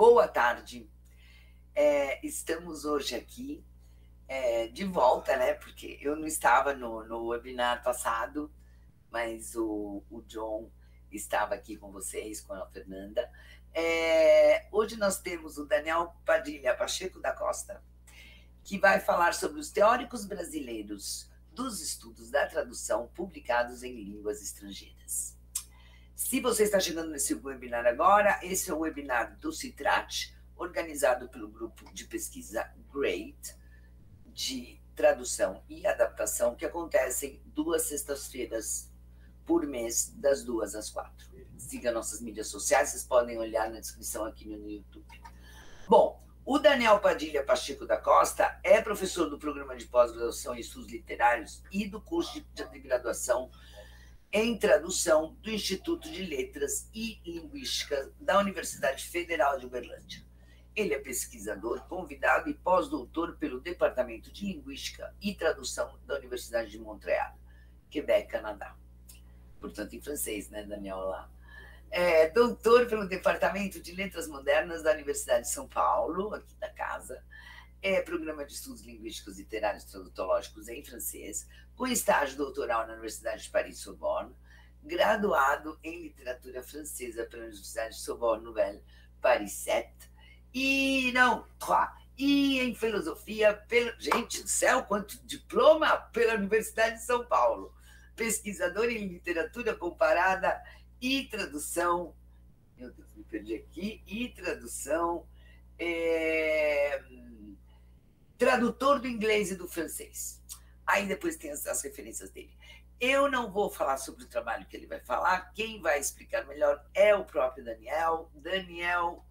boa tarde. É, estamos hoje aqui é, de volta, né? Porque eu não estava no, no webinar passado, mas o, o John estava aqui com vocês, com a Fernanda. É, hoje nós temos o Daniel Padilha Pacheco da Costa, que vai falar sobre os teóricos brasileiros dos estudos da tradução publicados em línguas estrangeiras. Se você está chegando nesse webinar agora, esse é o webinar do Citrate, organizado pelo grupo de pesquisa GREAT, de tradução e adaptação, que acontecem duas sextas-feiras por mês, das duas às quatro. Siga nossas mídias sociais, vocês podem olhar na descrição aqui no YouTube. Bom, o Daniel Padilha Pacheco da Costa é professor do programa de pós-graduação em estudos literários e do curso de graduação em tradução do Instituto de Letras e Linguística da Universidade Federal de Uberlândia. Ele é pesquisador, convidado e pós-doutor pelo Departamento de Linguística e Tradução da Universidade de Montreal, Quebec, Canadá. Portanto, em francês, né, Daniel? Olá. É doutor pelo Departamento de Letras Modernas da Universidade de São Paulo, aqui da casa. É programa de estudos linguísticos, literários e tradutológicos em francês, com estágio doutoral na Universidade de Paris-Sorbonne, graduado em literatura francesa pela Universidade de Sorbonne Nouvelle Paris 7 e não, 3, e em filosofia pelo gente do céu, quanto diploma pela Universidade de São Paulo. Pesquisador em literatura comparada e tradução, meu Deus, me perdi aqui, e tradução é, tradutor do inglês e do francês. Aí depois tem as, as referências dele. Eu não vou falar sobre o trabalho que ele vai falar, quem vai explicar melhor é o próprio Daniel. Daniel,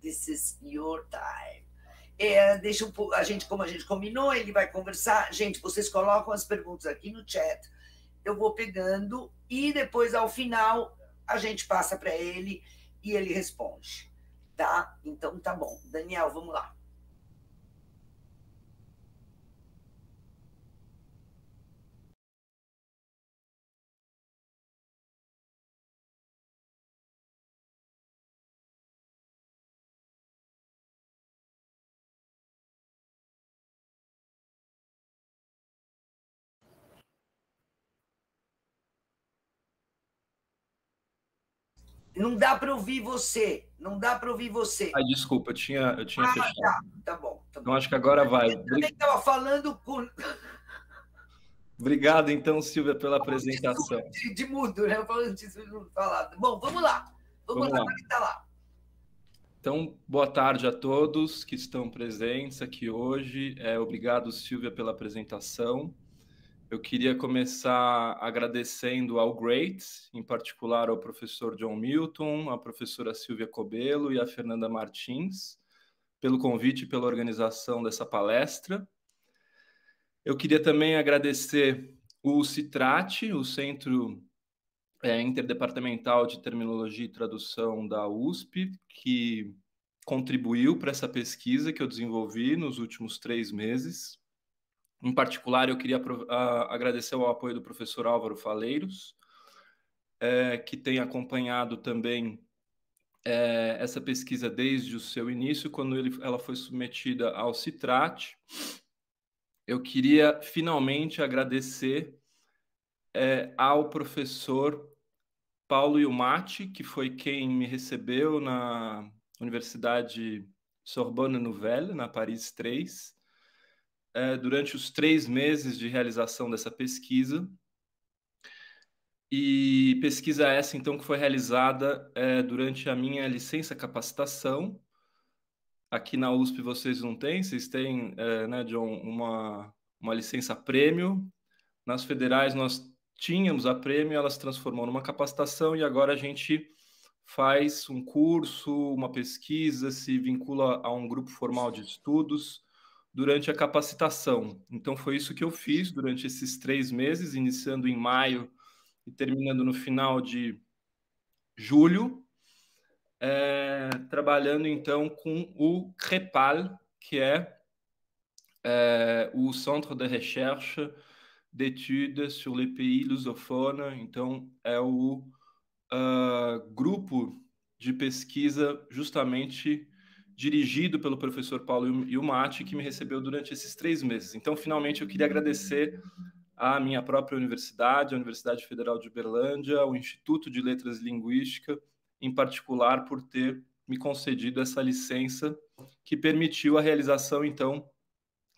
this is your time. É, deixa um a gente, como a gente combinou, ele vai conversar. Gente, vocês colocam as perguntas aqui no chat, eu vou pegando e depois, ao final, a gente passa para ele e ele responde, tá? Então tá bom. Daniel, vamos lá. Não dá para ouvir você. Não dá para ouvir você. Ah, desculpa, eu tinha, eu tinha ah, fechado. Tá, tá bom. Tá bom. Então acho que agora vai. Eu também estava falando com. Obrigado, então, Silvia, pela apresentação. De, de mudo, né? Falando disso, não falado. Bom, vamos lá. Vamos, vamos lá, lá. Tá lá. Então, boa tarde a todos que estão presentes aqui hoje. É, obrigado, Silvia, pela apresentação. Eu queria começar agradecendo ao Greats, em particular ao professor John Milton, à professora Silvia Cobelo e à Fernanda Martins, pelo convite e pela organização dessa palestra. Eu queria também agradecer o Citrate, o Centro é, Interdepartamental de Terminologia e Tradução da USP, que contribuiu para essa pesquisa que eu desenvolvi nos últimos três meses. Em particular, eu queria agradecer o apoio do professor Álvaro Faleiros, é, que tem acompanhado também é, essa pesquisa desde o seu início, quando ele, ela foi submetida ao citrate Eu queria finalmente agradecer é, ao professor Paulo Ilmati, que foi quem me recebeu na Universidade Sorbonne Nouvelle, na Paris 3, é, durante os três meses de realização dessa pesquisa. E pesquisa essa, então, que foi realizada é, durante a minha licença capacitação. Aqui na USP vocês não têm, vocês têm, é, né, John, uma, uma licença prêmio. Nas federais nós tínhamos a prêmio, ela se transformou numa capacitação e agora a gente faz um curso, uma pesquisa, se vincula a um grupo formal de estudos durante a capacitação. Então, foi isso que eu fiz durante esses três meses, iniciando em maio e terminando no final de julho, é, trabalhando então com o CREPAL, que é, é o Centro de Recherche d'Etudes sur les pays lusophones, então é o uh, grupo de pesquisa justamente dirigido pelo professor Paulo Ilmati, que me recebeu durante esses três meses. Então, finalmente, eu queria agradecer à minha própria universidade, a Universidade Federal de Uberlândia, ao Instituto de Letras e Linguística, em particular, por ter me concedido essa licença que permitiu a realização, então,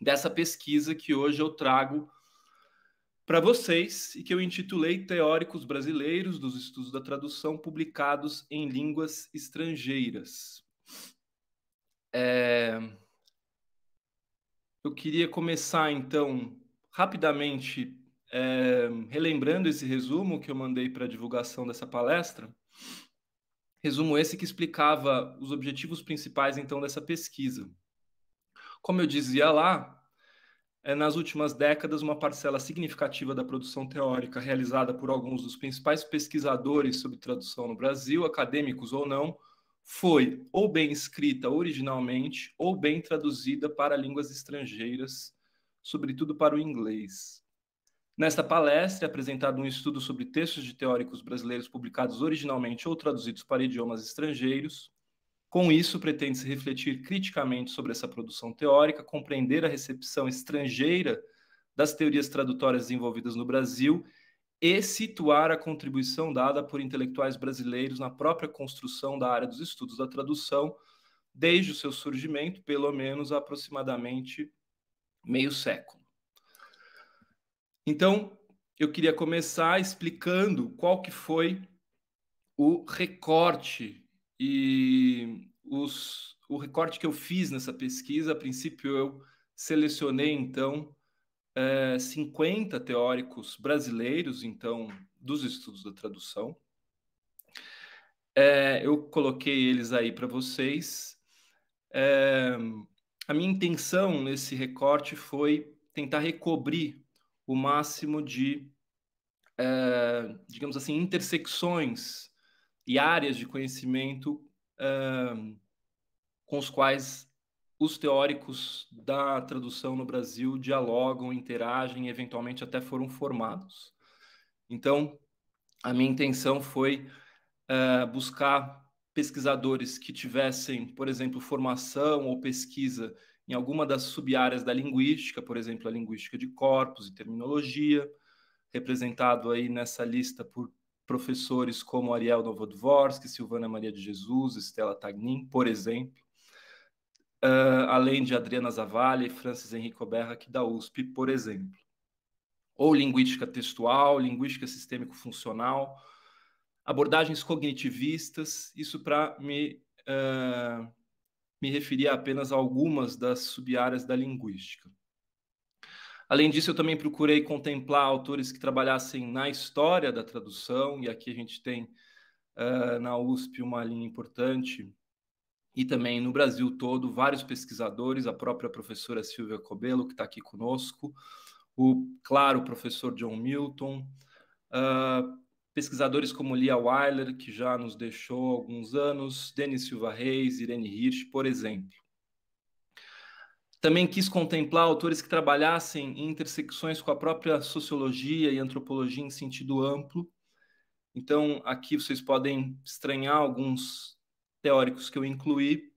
dessa pesquisa que hoje eu trago para vocês e que eu intitulei Teóricos Brasileiros dos Estudos da Tradução Publicados em Línguas Estrangeiras. É... Eu queria começar, então, rapidamente, é... relembrando esse resumo que eu mandei para a divulgação dessa palestra. Resumo esse que explicava os objetivos principais, então, dessa pesquisa. Como eu dizia lá, é, nas últimas décadas, uma parcela significativa da produção teórica realizada por alguns dos principais pesquisadores sobre tradução no Brasil, acadêmicos ou não, foi ou bem escrita originalmente ou bem traduzida para línguas estrangeiras, sobretudo para o inglês. Nesta palestra é apresentado um estudo sobre textos de teóricos brasileiros publicados originalmente ou traduzidos para idiomas estrangeiros. Com isso, pretende-se refletir criticamente sobre essa produção teórica, compreender a recepção estrangeira das teorias tradutórias desenvolvidas no Brasil e situar a contribuição dada por intelectuais brasileiros na própria construção da área dos estudos da tradução, desde o seu surgimento, pelo menos aproximadamente meio século. Então, eu queria começar explicando qual que foi o recorte e os, o recorte que eu fiz nessa pesquisa. A princípio, eu selecionei então é, eh, 50 teóricos brasileiros, então, dos estudos da tradução. É, eu coloquei eles aí para vocês. É, a minha intenção nesse recorte foi tentar recobrir o máximo de, é, digamos assim, intersecções e áreas de conhecimento com os quais os teóricos da tradução no Brasil dialogam, interagem e eventualmente até foram formados. Então, a minha intenção foi uh, buscar pesquisadores que tivessem, por exemplo, formação ou pesquisa em alguma das subáreas da linguística, por exemplo, a linguística de corpos e terminologia, representado aí nessa lista por professores como Ariel Novodvorsky, Silvana Maria de Jesus, Estela Tagnin, por exemplo uh, além de Adriana Zavalli e Francis Henrique Oberra, aqui da USP, por exemplo. Ou linguística textual, linguística sistêmico-funcional, abordagens cognitivistas, isso para me, uh, me referir a apenas a algumas das subáreas da linguística. Além disso, eu também procurei contemplar autores que trabalhassem na história da tradução, e aqui a gente tem uh, na USP uma linha importante e também no Brasil todo, vários pesquisadores, a própria professora Silvia Cobelo, que está aqui conosco, o, claro, o professor John Milton, uh, pesquisadores como Lia Weiler, que já nos deixou há alguns anos, Denis Silva Reis, Irene Hirsch, por exemplo. Também quis contemplar autores que trabalhassem em intersecções com a própria sociologia e antropologia em sentido amplo. Então, aqui vocês podem estranhar alguns teóricos que eu incluí,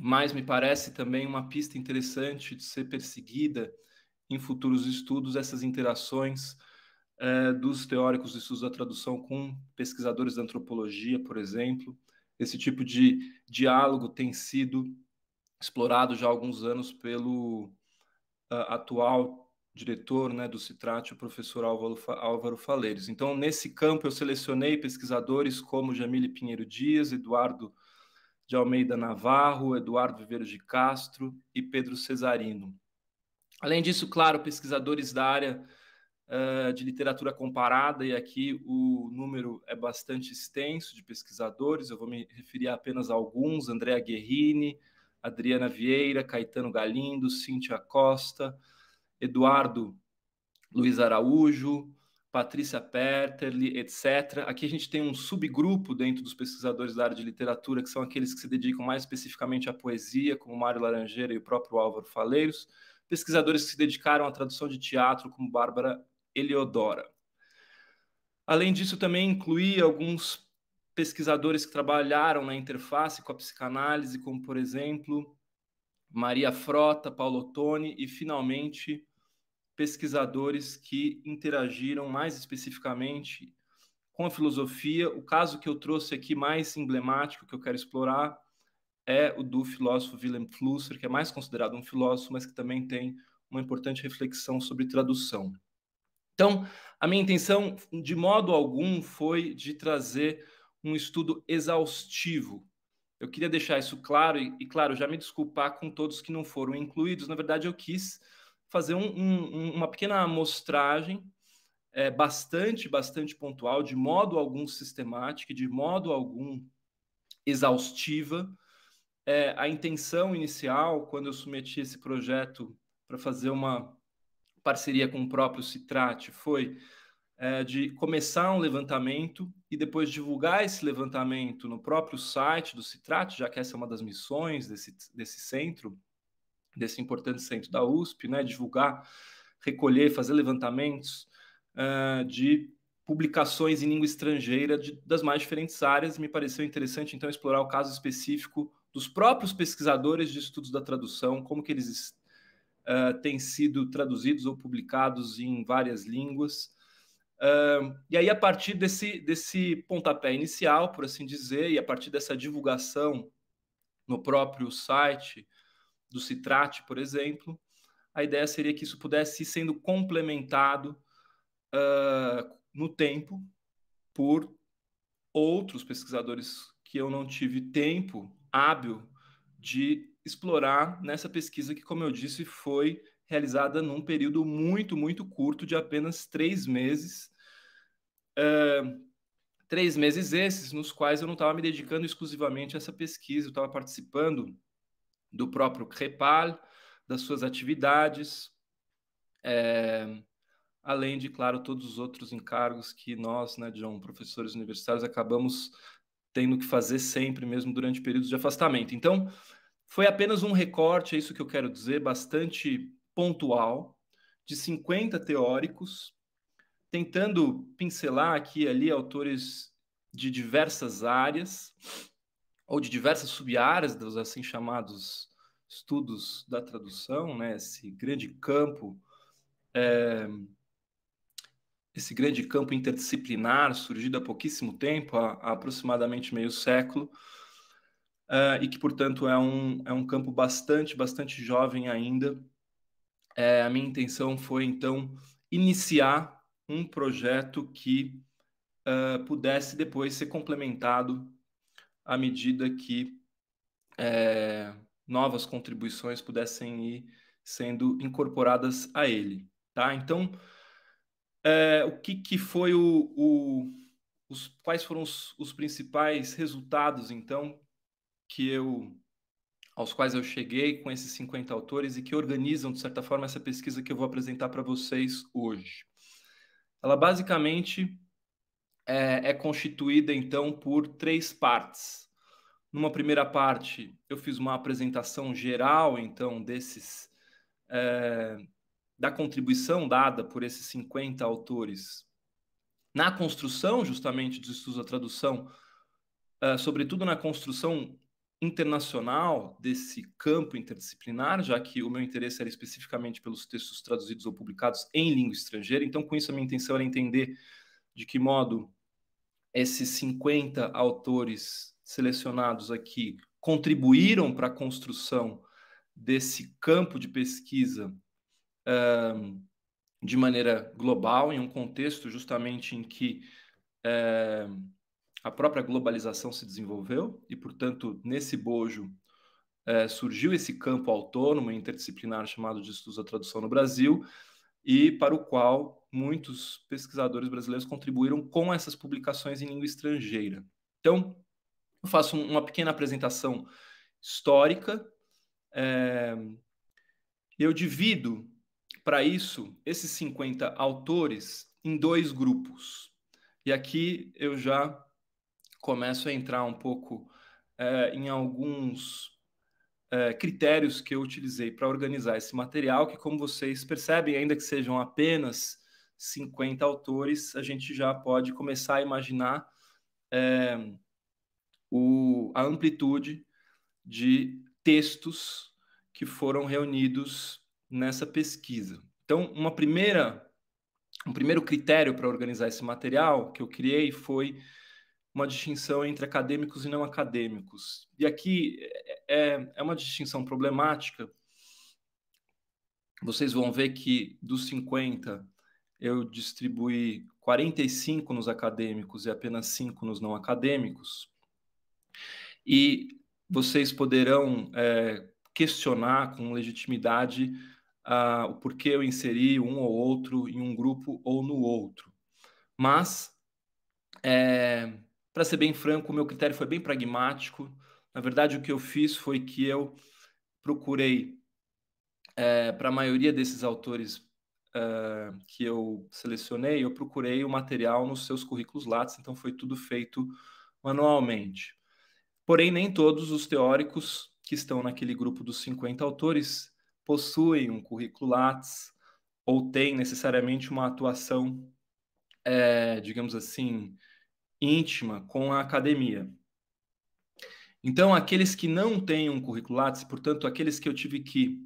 mas me parece também uma pista interessante de ser perseguida em futuros estudos essas interações eh, dos teóricos de estudos da tradução com pesquisadores da antropologia, por exemplo. Esse tipo de diálogo tem sido explorado já há alguns anos pelo uh, atual diretor né, do CITRAT, o professor Álvaro, Álvaro Faleiros. Então, nesse campo, eu selecionei pesquisadores como Jamile Pinheiro Dias, Eduardo de Almeida Navarro, Eduardo Viveiros de Castro e Pedro Cesarino. Além disso, claro, pesquisadores da área uh, de literatura comparada, e aqui o número é bastante extenso de pesquisadores, eu vou me referir a apenas a alguns: Andréa Guerrini, Adriana Vieira, Caetano Galindo, Cíntia Costa, Eduardo Luiz Araújo, Patrícia Perterli, etc. Aqui a gente tem um subgrupo dentro dos pesquisadores da área de literatura, que são aqueles que se dedicam mais especificamente à poesia, como Mário Laranjeira e o próprio Álvaro Faleiros, pesquisadores que se dedicaram à tradução de teatro, como Bárbara Eliodora. Além disso, também incluí alguns pesquisadores que trabalharam na interface com a psicanálise, como, por exemplo, Maria Frota, Paulo Toni e, finalmente, pesquisadores que interagiram mais especificamente com a filosofia. O caso que eu trouxe aqui mais emblemático que eu quero explorar é o do filósofo Wilhelm Flusser, que é mais considerado um filósofo, mas que também tem uma importante reflexão sobre tradução. Então, a minha intenção, de modo algum, foi de trazer um estudo exaustivo. Eu queria deixar isso claro e, e claro, já me desculpar com todos que não foram incluídos. Na verdade, eu quis fazer um, um, uma pequena amostragem é, bastante, bastante pontual, de modo algum sistemática, de modo algum exaustiva. É, a intenção inicial, quando eu submeti esse projeto para fazer uma parceria com o próprio Citrate, foi é, de começar um levantamento e depois divulgar esse levantamento no próprio site do Citrate, já que essa é uma das missões desse, desse centro, desse importante centro da USP, né, divulgar, recolher, fazer levantamentos uh, de publicações em língua estrangeira de, das mais diferentes áreas. Me pareceu interessante, então, explorar o caso específico dos próprios pesquisadores de estudos da tradução, como que eles uh, têm sido traduzidos ou publicados em várias línguas. Uh, e aí, a partir desse, desse pontapé inicial, por assim dizer, e a partir dessa divulgação no próprio site, do citrate, por exemplo. A ideia seria que isso pudesse ir sendo complementado uh, no tempo por outros pesquisadores que eu não tive tempo hábil de explorar nessa pesquisa que, como eu disse, foi realizada num período muito, muito curto de apenas três meses. Uh, três meses esses nos quais eu não estava me dedicando exclusivamente a essa pesquisa, eu estava participando do próprio CREPAL, das suas atividades, é, além de, claro, todos os outros encargos que nós, né, John, professores universitários, acabamos tendo que fazer sempre, mesmo durante períodos de afastamento. Então, foi apenas um recorte, é isso que eu quero dizer, bastante pontual, de 50 teóricos, tentando pincelar aqui e ali autores de diversas áreas, ou de diversas sub-áreas dos assim chamados estudos da tradução, né? Esse grande campo, é, esse grande campo interdisciplinar surgido há pouquíssimo tempo, há, há aproximadamente meio século, é, e que portanto é um é um campo bastante bastante jovem ainda. É, a minha intenção foi então iniciar um projeto que uh, pudesse depois ser complementado à medida que é, novas contribuições pudessem ir sendo incorporadas a ele. Tá? Então, é, o que, que foi o, o os, quais foram os, os, principais resultados, então, que eu aos quais eu cheguei com esses 50 autores e que organizam, de certa forma, essa pesquisa que eu vou apresentar para vocês hoje. Ela basicamente é, é constituída então por três partes. Numa primeira parte, eu fiz uma apresentação geral então desses é, da contribuição dada por esses 50 autores na construção justamente dos estudos da tradução, é, sobretudo na construção internacional desse campo interdisciplinar, já que o meu interesse era especificamente pelos textos traduzidos ou publicados em língua estrangeira. Então, com isso, a minha intenção era entender de que modo esses 50 autores selecionados aqui contribuíram para a construção desse campo de pesquisa de maneira global, em um contexto justamente em que eh, a própria globalização se desenvolveu e, portanto, nesse bojo eh, surgiu esse campo autônomo e interdisciplinar chamado de estudos da tradução no Brasil e para o qual muitos pesquisadores brasileiros contribuíram com essas publicações em língua estrangeira. Então, eu faço uma pequena apresentação histórica. É... Eu divido para isso esses 50 autores em dois grupos. E aqui eu já começo a entrar um pouco é, em alguns é, critérios que eu utilizei para organizar esse material, que, como vocês percebem, ainda que sejam apenas 50 autores, a gente já pode começar a imaginar é, o, a amplitude de textos que foram reunidos nessa pesquisa. Então, uma primeira, um primeiro critério para organizar esse material que eu criei foi uma distinção entre acadêmicos e não acadêmicos. E aqui é, é, é uma distinção problemática. Vocês vão ver que dos 50 eu distribuí 45 nos acadêmicos e apenas 5 nos não acadêmicos. E vocês poderão é, questionar com legitimidade ah, o porquê eu inseri um ou outro em um grupo ou no outro. Mas, é, para ser bem franco, o meu critério foi bem pragmático. Na verdade, o que eu fiz foi que eu procurei, é, para a maioria desses autores, uh, que eu selecionei, eu procurei o material nos seus currículos Lattes, então foi tudo feito manualmente. Porém, nem todos os teóricos que estão naquele grupo dos 50 autores possuem um currículo Lattes ou têm necessariamente uma atuação, é, digamos assim, íntima com a academia. Então, aqueles que não têm um currículo Lattes, portanto, aqueles que eu tive que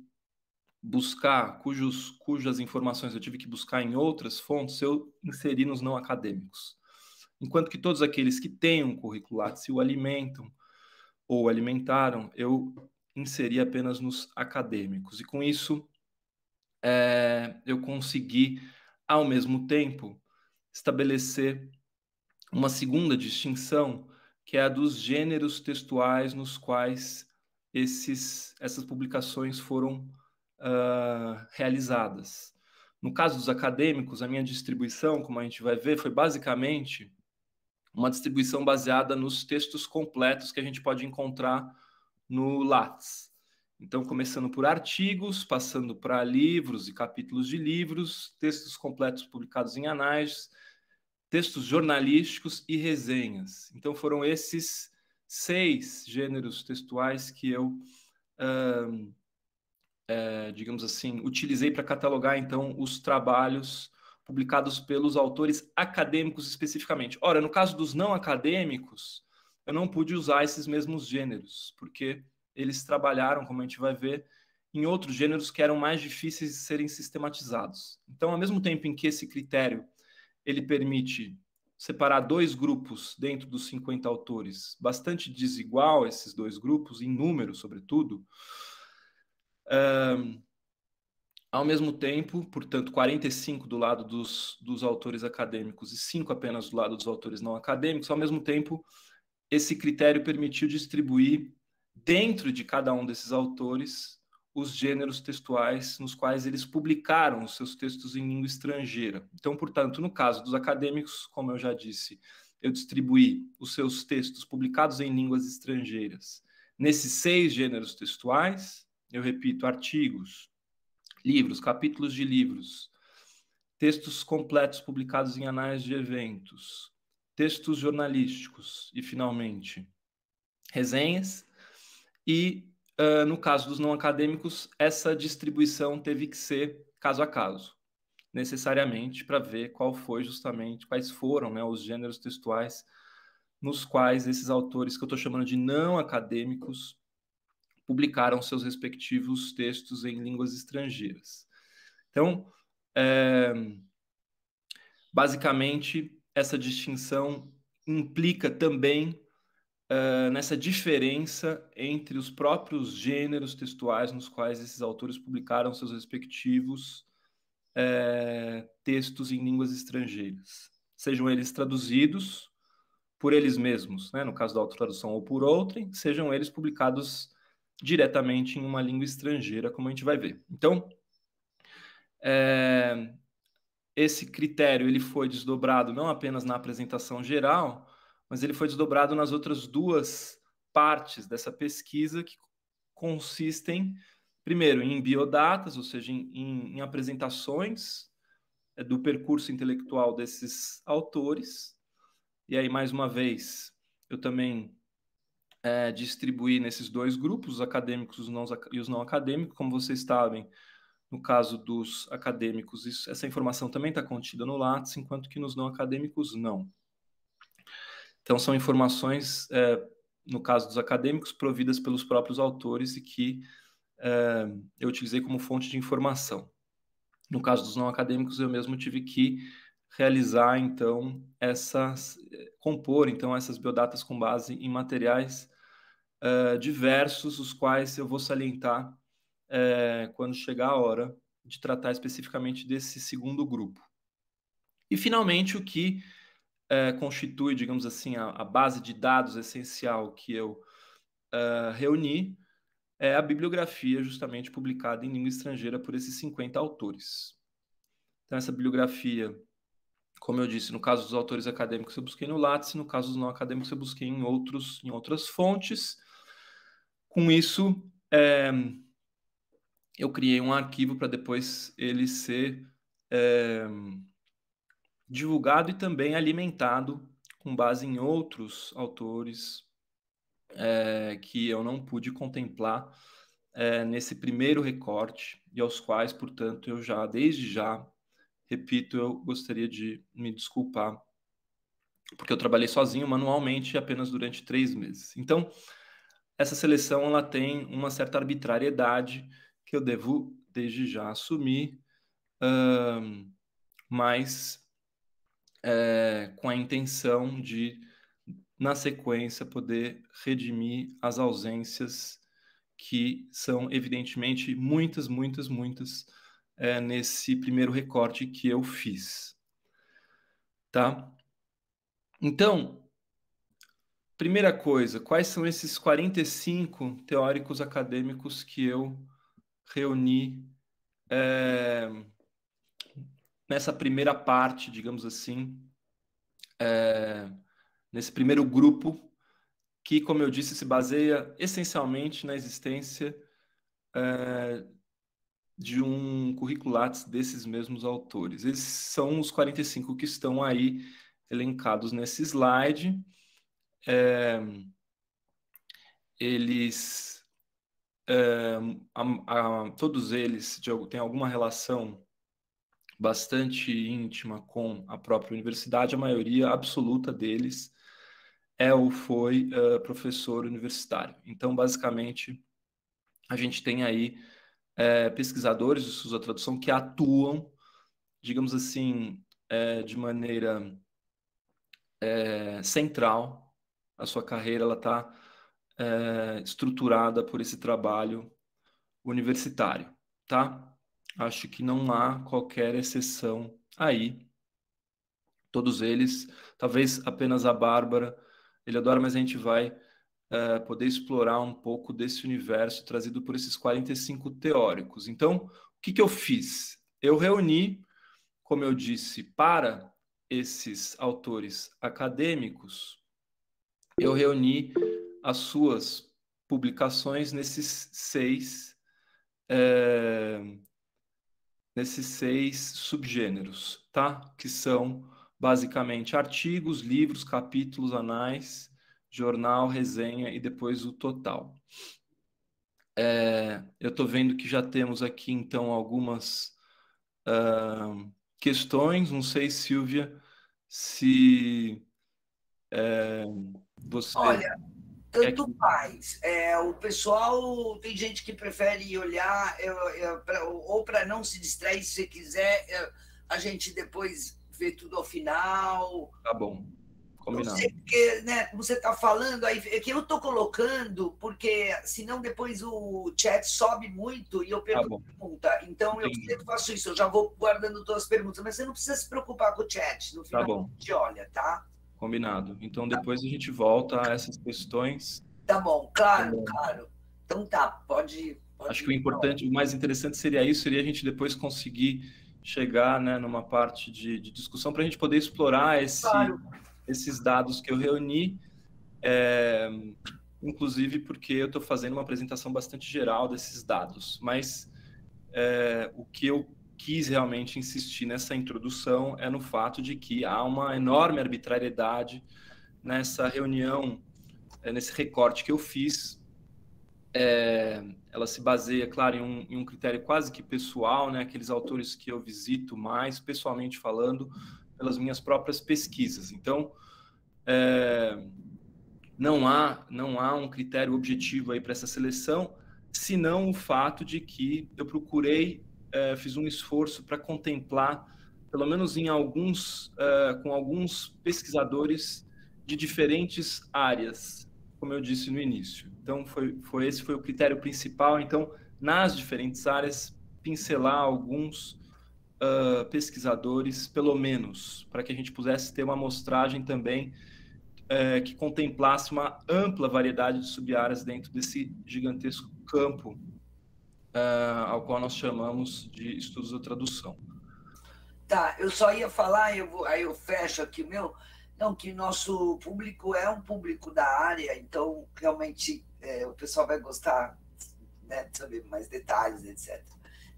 buscar, cujos, cujas informações eu tive que buscar em outras fontes, eu inseri nos não acadêmicos. Enquanto que todos aqueles que têm um currículo Lattes e o alimentam ou alimentaram, eu inseri apenas nos acadêmicos. E com isso, é, eu consegui, ao mesmo tempo, estabelecer uma segunda distinção, que é a dos gêneros textuais nos quais esses, essas publicações foram uh, realizadas. No caso dos acadêmicos, a minha distribuição, como a gente vai ver, foi basicamente uma distribuição baseada nos textos completos que a gente pode encontrar no Lattes. Então, começando por artigos, passando para livros e capítulos de livros, textos completos publicados em anais, textos jornalísticos e resenhas. Então, foram esses seis gêneros textuais que eu uh, é, digamos assim, utilizei para catalogar então os trabalhos publicados pelos autores acadêmicos especificamente. Ora, no caso dos não acadêmicos, eu não pude usar esses mesmos gêneros, porque eles trabalharam, como a gente vai ver, em outros gêneros que eram mais difíceis de serem sistematizados. Então, ao mesmo tempo em que esse critério ele permite separar dois grupos dentro dos 50 autores, bastante desigual esses dois grupos, em número, sobretudo, um, ao mesmo tempo, portanto, 45 do lado dos, dos autores acadêmicos e 5 apenas do lado dos autores não acadêmicos, ao mesmo tempo, esse critério permitiu distribuir dentro de cada um desses autores os gêneros textuais nos quais eles publicaram os seus textos em língua estrangeira. Então, portanto, no caso dos acadêmicos, como eu já disse, eu distribuí os seus textos publicados em línguas estrangeiras nesses seis gêneros textuais eu repito, artigos, livros, capítulos de livros, textos completos publicados em anais de eventos, textos jornalísticos e, finalmente, resenhas. E, uh, no caso dos não acadêmicos, essa distribuição teve que ser caso a caso, necessariamente para ver qual foi justamente, quais foram né, os gêneros textuais nos quais esses autores que eu estou chamando de não acadêmicos publicaram seus respectivos textos em línguas estrangeiras. Então, é, basicamente, essa distinção implica também é, nessa diferença entre os próprios gêneros textuais nos quais esses autores publicaram seus respectivos é, textos em línguas estrangeiras, sejam eles traduzidos por eles mesmos, né, no caso da autotradução ou por outrem, sejam eles publicados diretamente em uma língua estrangeira, como a gente vai ver. Então, é, esse critério ele foi desdobrado não apenas na apresentação geral, mas ele foi desdobrado nas outras duas partes dessa pesquisa que consistem, primeiro, em biodatas, ou seja, em, em, em apresentações é, do percurso intelectual desses autores. E aí, mais uma vez, eu também é, distribuir nesses dois grupos, os acadêmicos os não, e os não acadêmicos, como vocês sabem. No caso dos acadêmicos, isso, essa informação também está contida no Lattes, enquanto que nos não acadêmicos, não. Então, são informações, é, no caso dos acadêmicos, providas pelos próprios autores e que é, eu utilizei como fonte de informação. No caso dos não acadêmicos, eu mesmo tive que realizar, então, essas, é, compor, então, essas biodatas com base em materiais uh, diversos, os quais eu vou salientar uh, quando chegar a hora de tratar especificamente desse segundo grupo. E, finalmente, o que uh, constitui, digamos assim, a, a, base de dados essencial que eu reuni é a bibliografia justamente publicada em língua estrangeira por esses 50 autores. Então, essa bibliografia como eu disse, no caso dos autores acadêmicos eu busquei no Lattes, no caso dos não acadêmicos eu busquei em, outros, em outras fontes. Com isso, é, eu criei um arquivo para depois ele ser é, divulgado e também alimentado com base em outros autores é, que eu não pude contemplar é, nesse primeiro recorte e aos quais, portanto, eu já, desde já, repito, eu gostaria de me desculpar, porque eu trabalhei sozinho manualmente apenas durante três meses. Então, essa seleção ela tem uma certa arbitrariedade que eu devo desde já assumir, mas é, com a intenção de, na sequência, poder redimir as ausências que são, evidentemente, muitas, muitas, muitas é, nesse primeiro recorte que eu fiz. Tá? Então, Primeira coisa, quais são esses 45 teóricos acadêmicos que eu reuni é, nessa primeira parte, digamos assim, é, nesse primeiro grupo, que, como eu disse, se baseia essencialmente na existência é, de um curriculatis desses mesmos autores. Esses são os 45 que estão aí elencados nesse slide é, eles é, a, a, todos eles de, têm alguma relação bastante íntima com a própria universidade, a maioria absoluta deles é ou foi uh, professor universitário. Então, basicamente, a gente tem aí pesquisadores é, pesquisadores de sua tradução que atuam, digamos assim, é, de maneira central a sua carreira ela está é, estruturada por esse trabalho universitário, tá? Acho que não há qualquer exceção aí. Todos eles, talvez apenas a Bárbara, ele adora, mas a gente vai é, poder explorar um pouco desse universo trazido por esses 45 teóricos. Então, o que, que eu fiz? Eu reuni, como eu disse, para esses autores acadêmicos, eu reuni as suas publicações nesses seis é, nesses seis subgêneros, tá? Que são basicamente artigos, livros, capítulos, anais, jornal, resenha e depois o total. É, eu estou vendo que já temos aqui então algumas uh, questões. Não sei, Silvia, se é, você... Olha, tanto é que... faz. É, o pessoal, tem gente que prefere olhar é, é, pra, ou para não se distrair, se quiser, é, a gente depois vê tudo ao final. Tá bom. Combinado. Sei, porque, né, como você está falando, aí, é que eu estou colocando, porque senão depois o chat sobe muito e eu perco tá pergunta. Então Entendi. eu faço isso, eu já vou guardando todas as perguntas, mas você não precisa se preocupar com o chat, no tá final tá bom. a gente olha, tá? Combinado. Então depois tá. a gente volta a essas questões. Tá bom, claro, tá claro. Então tá, pode. pode Acho que o importante, o mais interessante seria isso, seria a gente depois conseguir chegar né, numa parte de, de discussão para a gente poder explorar esse, claro. esses dados que eu reuni. É, inclusive porque eu estou fazendo uma apresentação bastante geral desses dados, mas é, o que eu quis realmente insistir nessa introdução é no fato de que há uma enorme arbitrariedade nessa reunião, é, nesse recorte que eu fiz. É, ela se baseia, claro, em um, em um, critério quase que pessoal, né? Aqueles autores que eu visito mais, pessoalmente falando, pelas minhas próprias pesquisas. Então, é, não há não há um critério objetivo aí para essa seleção, senão o fato de que eu procurei é, fiz um esforço para contemplar, pelo menos em alguns, é, com alguns pesquisadores de diferentes áreas, como eu disse no início. Então, foi, foi esse foi o critério principal. Então, nas diferentes áreas, pincelar alguns uh, pesquisadores, pelo menos, para que a gente pudesse ter uma amostragem também é, que contemplasse uma ampla variedade de sub-áreas dentro desse gigantesco campo uh, ao qual nós chamamos de estudos da tradução. Tá, eu só ia falar, eu vou, aí eu fecho aqui meu, não, que nosso público é um público da área, então realmente é, o pessoal vai gostar né, de saber mais detalhes, etc.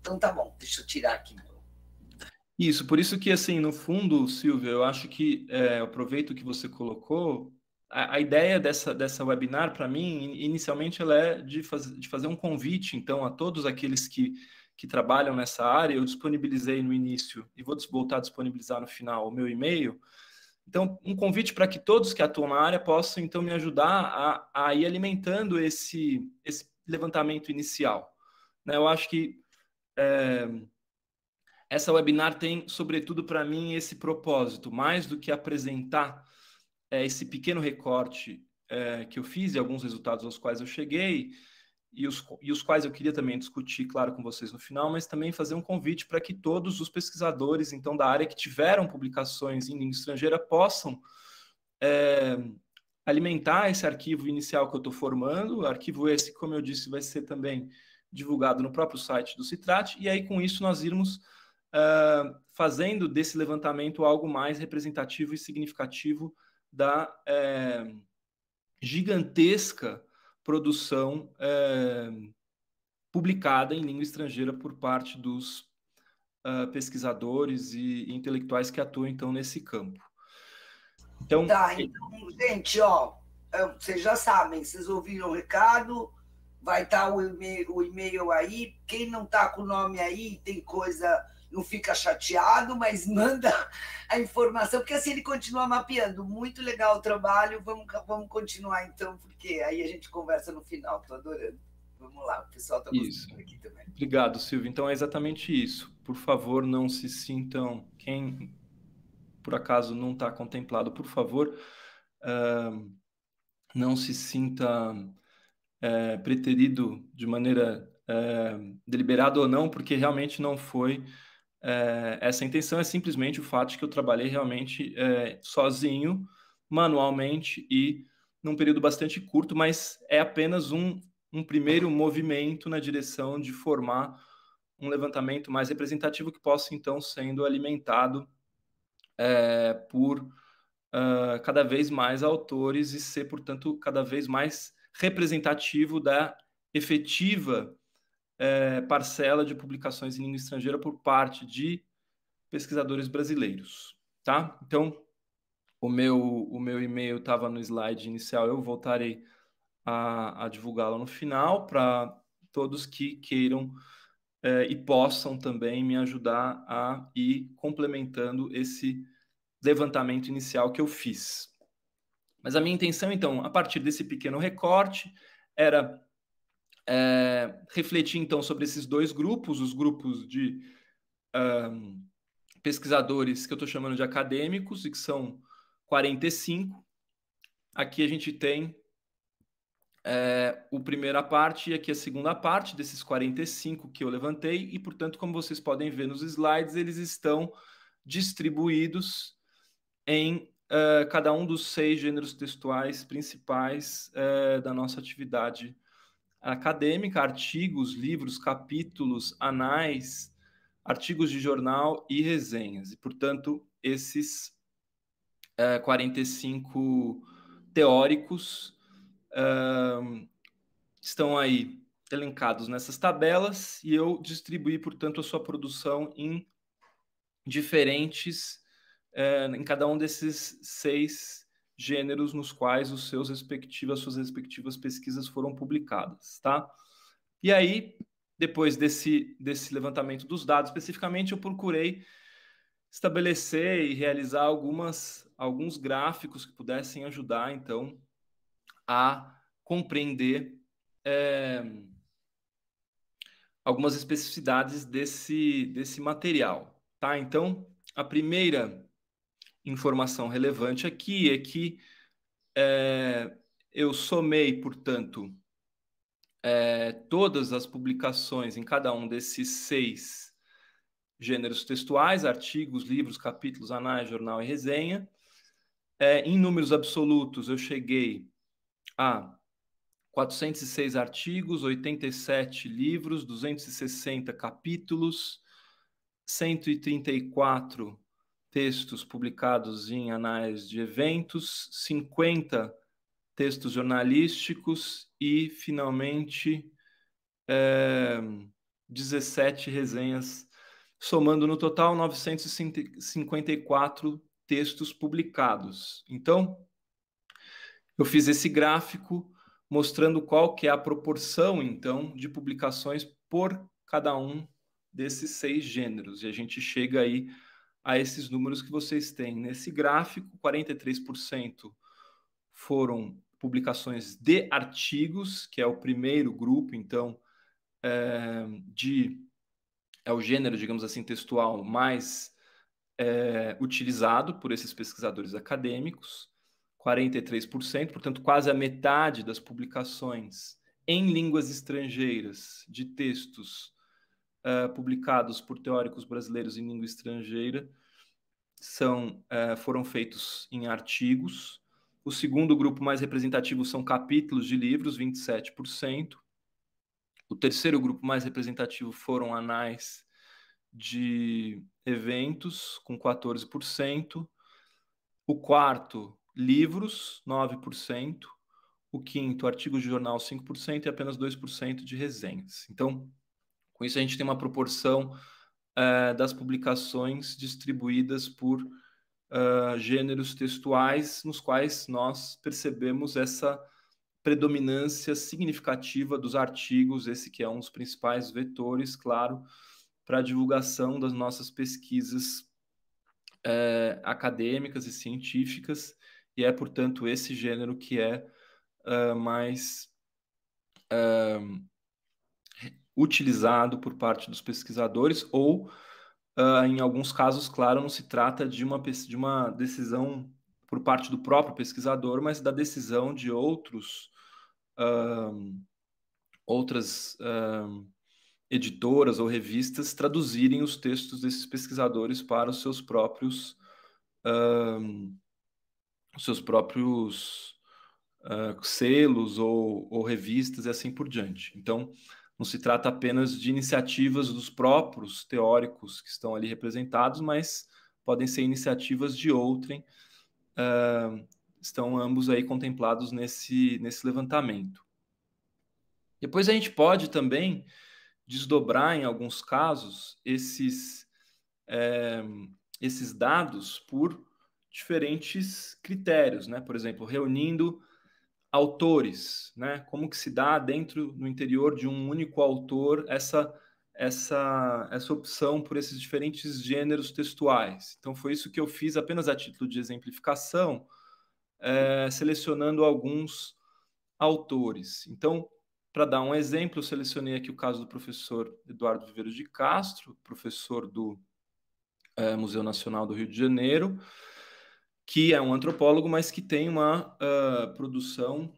Então tá bom, deixa eu tirar aqui meu. Isso, por isso que, assim, no fundo, Silvia, eu acho que é, aproveito o que você colocou a, ideia dessa, dessa webinar, para mim, inicialmente, ela é de, faz, de fazer um convite, então, a todos aqueles que, que trabalham nessa área. Eu disponibilizei no início e vou voltar a disponibilizar no final o meu e-mail. Então, um convite para que todos que atuam na área possam, então, me ajudar a, a ir alimentando esse, esse levantamento inicial. Né? Eu acho que é, essa webinar tem, sobretudo para mim, esse propósito, mais do que apresentar é, esse pequeno recorte é, que eu fiz e alguns resultados aos quais eu cheguei, e os, e os quais eu queria também discutir, claro, com vocês no final, mas também fazer um convite para que todos os pesquisadores, então, da área que tiveram publicações em língua estrangeira possam é, alimentar esse arquivo inicial que eu estou formando, arquivo esse, como eu disse, vai ser também divulgado no próprio site do Citrate e aí com isso nós irmos uh, fazendo desse levantamento algo mais representativo e significativo da é, gigantesca produção é, publicada em língua estrangeira por parte dos uh, pesquisadores e intelectuais que atuam então nesse campo. Então, tá, então, gente, ó, vocês já sabem, vocês ouviram o recado, vai estar tá o, e-mail, o e-mail aí. Quem não está com o nome aí, tem coisa não fica chateado, mas manda a informação, porque assim ele continua mapeando. Muito legal o trabalho, vamos, vamos continuar então, porque aí a gente conversa no final, estou adorando. Vamos lá, o pessoal está gostando aqui também. Obrigado, Silvio. Então é exatamente isso. Por favor, não se sintam. Quem por acaso não está contemplado, por favor, uh, não se sinta é, preterido de maneira é, deliberada ou não, porque realmente não foi é, essa intenção é simplesmente o fato de que eu trabalhei realmente é, sozinho, manualmente e num período bastante curto, mas é apenas um, um primeiro movimento na direção de formar um levantamento mais representativo que possa, então, sendo alimentado é, por uh, cada vez mais autores e ser, portanto, cada vez mais representativo da efetiva é, parcela de publicações em língua estrangeira por parte de pesquisadores brasileiros, tá? Então, o meu, o meu e-mail estava no slide inicial, eu voltarei a, a divulgá-lo no final para todos que queiram é, e possam também me ajudar a ir complementando esse levantamento inicial que eu fiz. Mas a minha intenção, então, a partir desse pequeno recorte, era é, refletir então sobre esses dois grupos, os grupos de um, pesquisadores que eu estou chamando de acadêmicos, e que são 45. Aqui a gente tem é, o primeira parte e aqui a segunda parte desses 45 que eu levantei, e portanto, como vocês podem ver nos slides, eles estão distribuídos em uh, cada um dos seis gêneros textuais principais uh, da nossa atividade acadêmica, artigos, livros, capítulos, anais, artigos de jornal e resenhas. E, portanto, esses é, eh, 45 teóricos é, estão aí elencados nessas tabelas e eu distribuí, portanto, a sua produção em diferentes, é, em cada um desses seis gêneros nos quais os seus respectivas, suas respectivas pesquisas foram publicadas, tá? E aí, depois desse, desse levantamento dos dados, especificamente, eu procurei estabelecer e realizar algumas, alguns gráficos que pudessem ajudar, então, a compreender é, algumas especificidades desse, desse material, tá? Então, a primeira informação relevante aqui é que é, eu somei, portanto, é, todas as publicações em cada um desses seis gêneros textuais, artigos, livros, capítulos, anais, jornal e resenha. É, em números absolutos, eu cheguei a 406 artigos, 87 livros, 260 capítulos, 134 textos publicados em anais de eventos, 50 textos jornalísticos e, finalmente, é, eh, 17 resenhas, somando no total 954 textos publicados. Então, eu fiz esse gráfico mostrando qual que é a proporção, então, de publicações por cada um desses seis gêneros. E a gente chega aí a esses números que vocês têm. Nesse gráfico, 43% foram publicações de artigos, que é o primeiro grupo, então, é, de é o gênero, digamos assim, textual mais é, utilizado por esses pesquisadores acadêmicos, 43%, portanto, quase a metade das publicações em línguas estrangeiras de textos eh, publicados por teóricos brasileiros em língua estrangeira são, uh, foram feitos em artigos. O segundo grupo mais representativo são capítulos de livros, 27%. O terceiro grupo mais representativo foram anais de eventos, com 14%. O quarto, livros, 9%. O quinto, artigos de jornal, 5%. E apenas 2% de resenhas. Então, com isso, a gente tem uma proporção eh, das publicações distribuídas por eh, gêneros textuais, nos quais nós percebemos essa predominância significativa dos artigos, esse que é um dos principais vetores, claro, para a divulgação das nossas pesquisas eh, acadêmicas e científicas, e é, portanto, esse gênero que é mais utilizado por parte dos pesquisadores, ou, uh, em alguns casos, claro, não se trata de uma, de uma decisão por parte do próprio pesquisador, mas da decisão de outros, uh, outras uh, editoras ou revistas traduzirem os textos desses pesquisadores para os seus próprios os seus próprios selos ou, ou revistas e assim por diante. Então, não se trata apenas de iniciativas dos próprios teóricos que estão ali representados, mas podem ser iniciativas de outrem. Uh, estão ambos aí contemplados nesse, nesse levantamento. Depois a gente pode também desdobrar, em alguns casos, esses, é, esses dados por diferentes critérios, né? Por exemplo, reunindo autores, né? Como que se dá dentro no interior de um único autor essa essa essa opção por esses diferentes gêneros textuais. Então foi isso que eu fiz apenas a título de exemplificação, é, selecionando alguns autores. Então para dar um exemplo, eu selecionei aqui o caso do professor Eduardo Viveiros de Castro, professor do é, Museu Nacional do Rio de Janeiro, que é um antropólogo, mas que tem uma uh, produção,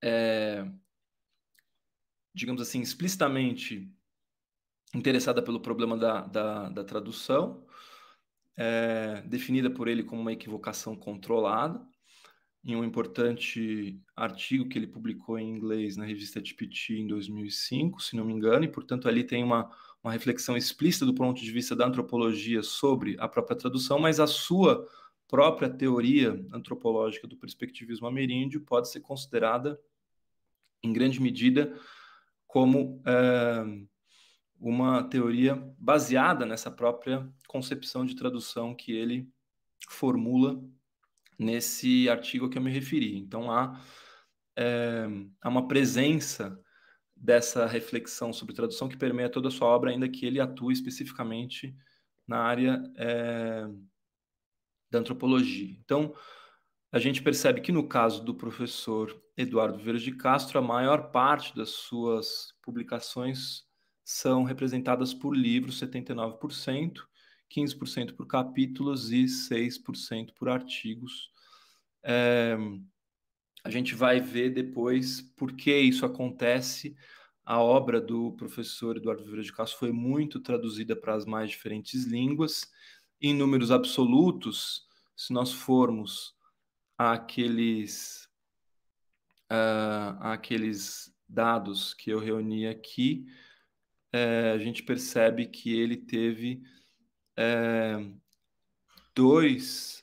é, digamos assim, explicitamente interessada pelo problema da, da, da tradução, é, definida por ele como uma equivocação controlada, em um importante artigo que ele publicou em inglês na revista Tipiti em 2005, se não me engano, e portanto ali tem uma, uma reflexão explícita do ponto de vista da antropologia sobre a própria tradução, mas a sua própria teoria antropológica do perspectivismo ameríndio pode ser considerada, em grande medida, como é, uma teoria baseada nessa própria concepção de tradução que ele formula nesse artigo a que eu me referi. Então há, é, há uma presença dessa reflexão sobre tradução que permeia toda a sua obra, ainda que ele atue especificamente na área é, da antropologia. Então, a gente percebe que no caso do professor Eduardo de Castro, a maior parte das suas publicações são representadas por livros, 79%, 15% por capítulos e 6% por artigos. É, a gente vai ver depois por que isso acontece. A obra do professor Eduardo Vieira de Castro foi muito traduzida para as mais diferentes línguas em números absolutos, se nós formos àqueles, uh, àqueles dados que eu reuni aqui, é, a gente percebe que ele teve é, dois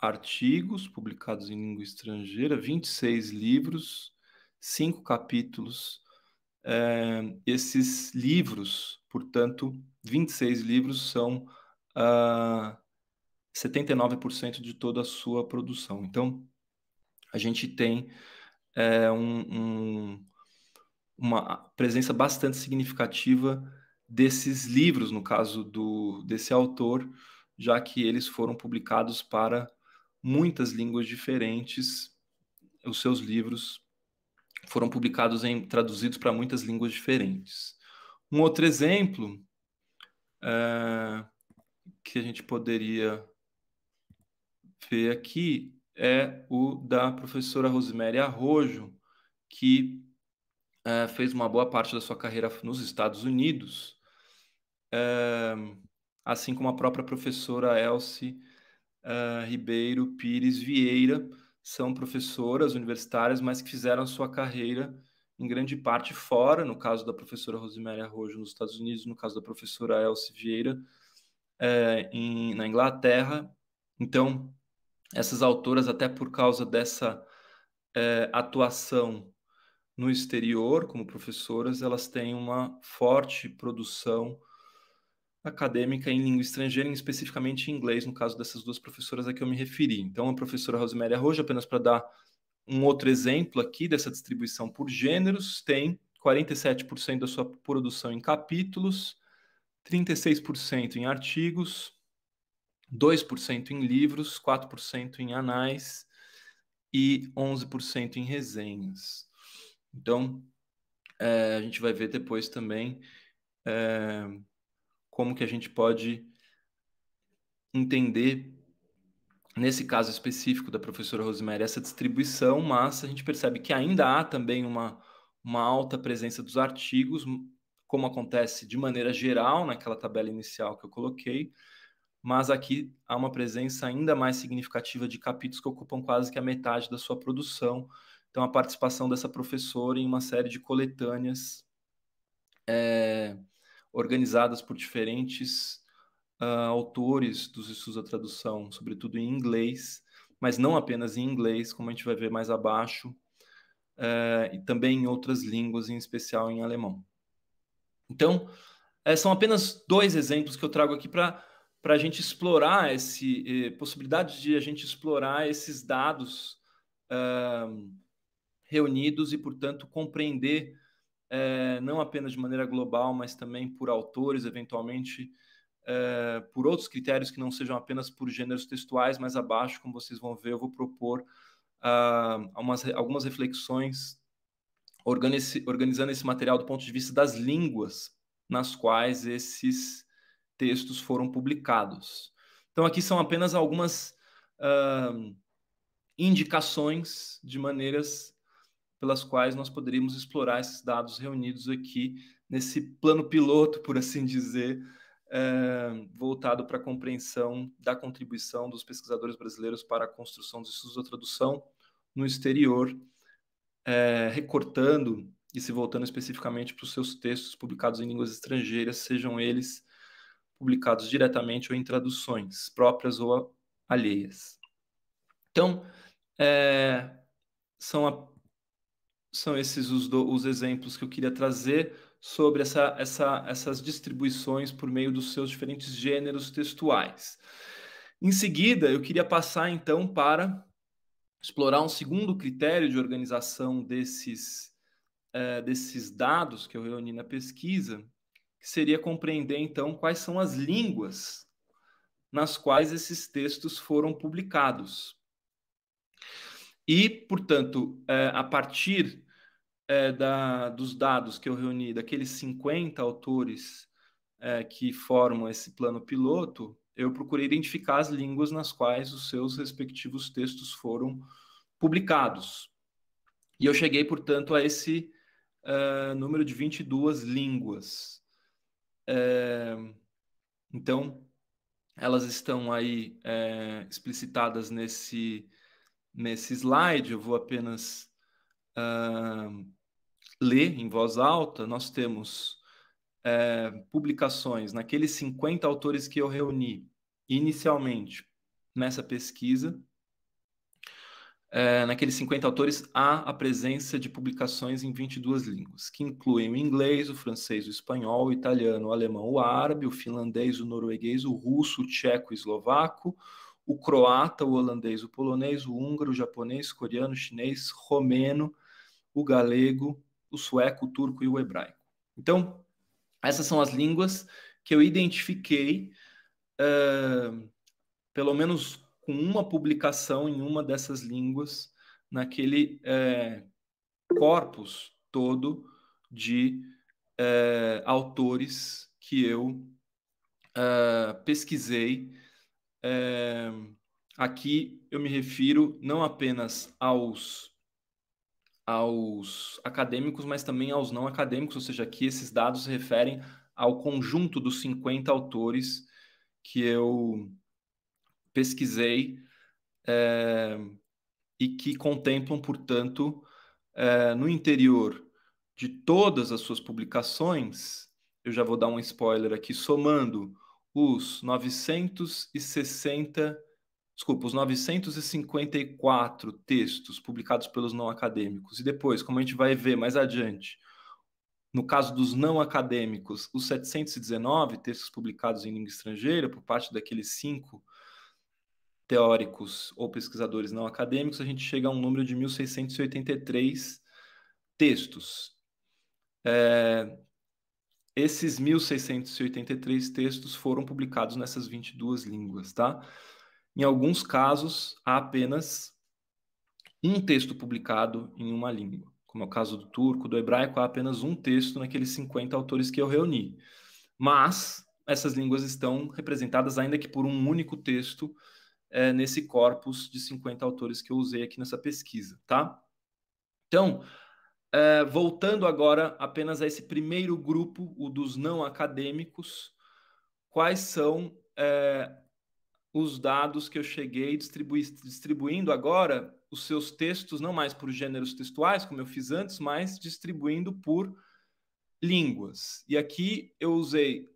artigos publicados em língua estrangeira, 26 livros, cinco capítulos. É, esses livros, portanto, 26 livros são uh, ah, 79% de toda a sua produção. Então, a gente tem é, um, um, uma presença bastante significativa desses livros, no caso do, desse autor, já que eles foram publicados para muitas línguas diferentes. Os seus livros foram publicados em traduzidos para muitas línguas diferentes. Um outro exemplo é, que a gente poderia ver aqui é o da professora Rosemary Arrojo, que é, fez uma boa parte da sua carreira nos Estados Unidos, é, assim como a própria professora Elce é, Ribeiro Pires Vieira, são professoras universitárias, mas que fizeram sua carreira em grande parte fora, no caso da professora Rosemary Arrojo nos Estados Unidos, no caso da professora Elce Vieira, é, em, na Inglaterra. Então, essas autoras, até por causa dessa é, atuação no exterior como professoras, elas têm uma forte produção acadêmica em língua estrangeira, especificamente em inglês, no caso dessas duas professoras a que eu me referi. Então, a professora Rosemary Arrojo, apenas para dar um outro exemplo aqui dessa distribuição por gêneros, tem 47% da sua produção em capítulos, 36% em artigos, 2% em livros, 4% em anais e 11% em resenhas. Então, é, a gente vai ver depois também é, como que a gente pode entender, nesse caso específico da professora Rosemary, essa distribuição, mas a gente percebe que ainda há também uma, uma alta presença dos artigos, como acontece de maneira geral naquela tabela inicial que eu coloquei, mas aqui há uma presença ainda mais significativa de capítulos que ocupam quase que a metade da sua produção. Então, a participação dessa professora em uma série de coletâneas é, organizadas por diferentes uh, autores dos estudos da tradução, sobretudo em inglês, mas não apenas em inglês, como a gente vai ver mais abaixo, uh, e também em outras línguas, em especial em alemão. Então, eh, são apenas dois exemplos que eu trago aqui para para a gente explorar esse eh, possibilidade de a gente explorar esses dados uh, reunidos e, portanto, compreender uh, não apenas de maneira global, mas também por autores, eventualmente uh, por outros critérios que não sejam apenas por gêneros textuais, mas abaixo, como vocês vão ver, eu vou propor ah, umas, algumas reflexões organizando esse material do ponto de vista das línguas nas quais esses textos foram publicados. Então, aqui são apenas algumas uh, indicações de maneiras pelas quais nós poderíamos explorar esses dados reunidos aqui nesse plano piloto, por assim dizer, eh, voltado para a compreensão da contribuição dos pesquisadores brasileiros para a construção dos estudos da tradução no exterior é, recortando e se voltando especificamente para os seus textos publicados em línguas estrangeiras, sejam eles publicados diretamente ou em traduções próprias ou alheias. Então, é, são, a, são esses os, do, os exemplos que eu queria trazer sobre essa, essa, essas distribuições por meio dos seus diferentes gêneros textuais. Em seguida, eu queria passar então para explorar um segundo critério de organização desses, é, desses dados que eu reuni na pesquisa, que seria compreender, então, quais são as línguas nas quais esses textos foram publicados. E, portanto, é, a partir é, da, dos dados que eu reuni, daqueles 50 autores que formam esse plano piloto, eu procurei identificar as línguas nas quais os seus respectivos textos foram publicados. E eu cheguei, portanto, a esse uh, número de 22 línguas. Eh, então, elas estão aí eh, explicitadas nesse, nesse slide, eu vou apenas ah, ler em voz alta. Nós temos é, publicações naqueles 50 autores que eu reuni inicialmente nessa pesquisa, é, naqueles 50 autores, há a presença de publicações em 22 línguas, que incluem o inglês, o francês, o espanhol, o italiano, o alemão, o árabe, o finlandês, o norueguês, o russo, o tcheco, o eslovaco, o croata, o holandês, o polonês, o húngaro, o japonês, o coreano, o chinês, o romeno, o galego, o sueco, o turco e o hebraico. Então, essas são as línguas que eu identifiquei, uh, pelo menos com uma publicação em uma dessas línguas, naquele uh, corpus todo de uh, autores que eu ah, pesquisei. Eh, aqui eu me refiro não apenas aos aos acadêmicos, mas também aos não acadêmicos, ou seja, aqui esses dados se referem ao conjunto dos 50 autores que eu pesquisei é, e que contemplam, portanto, é, no interior de todas as suas publicações, eu já vou dar um spoiler aqui, somando os 960 desculpa, os 954 textos publicados pelos não acadêmicos, e depois, como a gente vai ver mais adiante, no caso dos não acadêmicos, os 719 textos publicados em língua estrangeira por parte daqueles cinco teóricos ou pesquisadores não acadêmicos, a gente chega a um número de 1683 textos. É, esses 1683 textos foram publicados nessas 22 línguas, tá? Em alguns casos, há apenas um texto publicado em uma língua, como é o caso do turco, do hebraico, há apenas um texto naqueles 50 autores que eu reuni. Mas essas línguas estão representadas, ainda que por um único texto, é, nesse corpus de 50 autores que eu usei aqui nessa pesquisa, tá? Então, é, voltando agora apenas a esse primeiro grupo, o dos não acadêmicos, quais são é, os dados que eu cheguei distribuindo agora os seus textos, não mais por gêneros textuais, como eu fiz antes, mas distribuindo por línguas. E aqui eu usei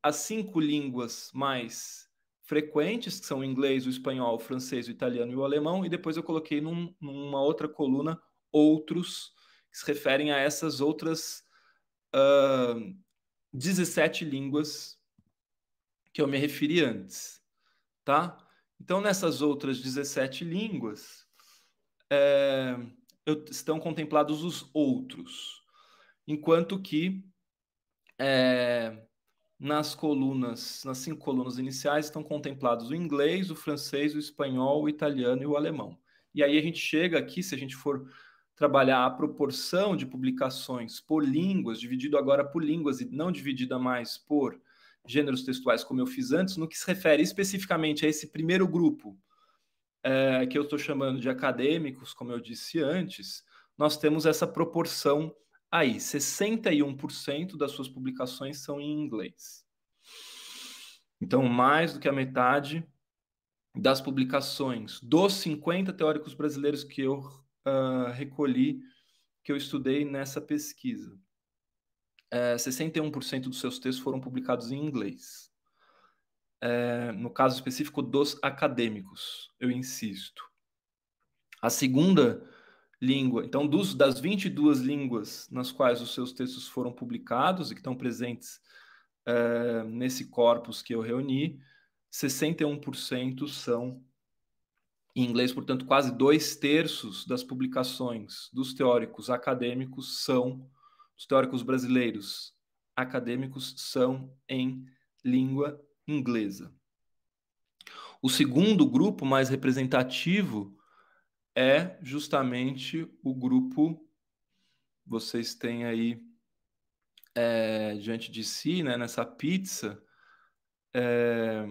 as cinco línguas mais frequentes, que são o inglês, o espanhol, o francês, o italiano e o alemão, e depois eu coloquei num, numa outra coluna outros, que se referem a essas outras uh, 17 línguas que eu me referi antes tá? Então, nessas outras 17 línguas, é, estão contemplados os outros, enquanto que é, nas colunas, nas cinco colunas iniciais, estão contemplados o inglês, o francês, o espanhol, o italiano e o alemão. E aí a gente chega aqui, se a gente for trabalhar a proporção de publicações por línguas, dividido agora por línguas e não dividida mais por gêneros textuais, como eu fiz antes, no que se refere especificamente a esse primeiro grupo, é, que eu estou chamando de acadêmicos, como eu disse antes, nós temos essa proporção aí: 61% das suas publicações são em inglês. Então, mais do que a metade das publicações dos 50 teóricos brasileiros que eu uh, recolhi, que eu estudei nessa pesquisa é, eh, 61% dos seus textos foram publicados em inglês. É, no caso específico dos acadêmicos, eu insisto. A segunda língua, então, dos, das 22 línguas nas quais os seus textos foram publicados e que estão presentes é, nesse corpus que eu reuni, 61% são em inglês, portanto, quase dois terços das publicações dos teóricos acadêmicos são históricos brasileiros acadêmicos são em língua inglesa. O segundo grupo mais representativo é justamente o grupo. Vocês têm aí é, diante de si, né, nessa pizza, é,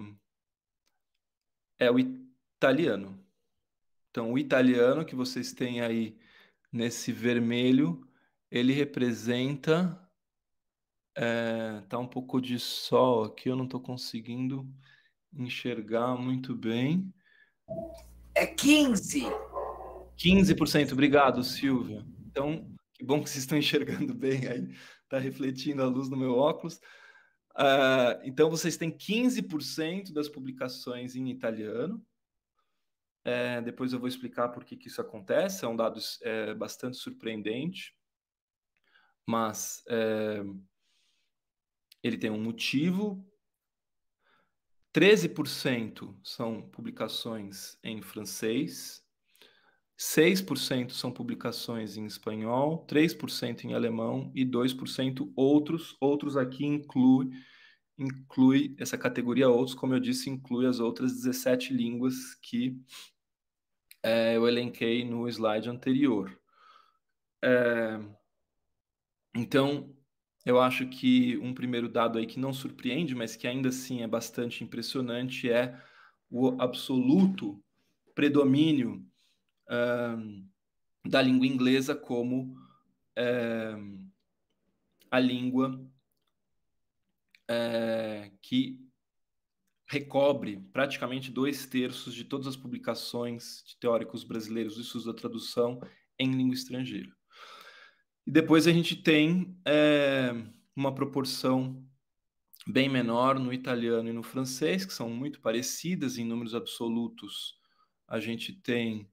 é o italiano. Então, o italiano que vocês têm aí nesse vermelho ele representa. É, tá um pouco de sol aqui, eu não estou conseguindo enxergar muito bem. É 15. 15%, obrigado, Silvia. Então, que bom que vocês estão enxergando bem aí, tá refletindo a luz no meu óculos. Uh, então, vocês têm 15% das publicações em italiano. É, depois eu vou explicar por que, que isso acontece, é um dado é, bastante surpreendente mas é, ele tem um motivo. 13% são publicações em francês, 6% são publicações em espanhol, 3% em alemão e 2% outros. Outros aqui inclui, inclui essa categoria outros, como eu disse, inclui as outras 17 línguas que é, eu elenquei no slide anterior. É, então, eu acho que um primeiro dado aí que não surpreende, mas que ainda assim é bastante impressionante, é o absoluto predomínio da língua inglesa como eh, a língua eh, que recobre praticamente dois terços de todas as publicações de teóricos brasileiros do estudos da tradução em língua estrangeira. E depois a gente tem é, uma proporção bem menor no italiano e no francês, que são muito parecidas em números absolutos. A gente tem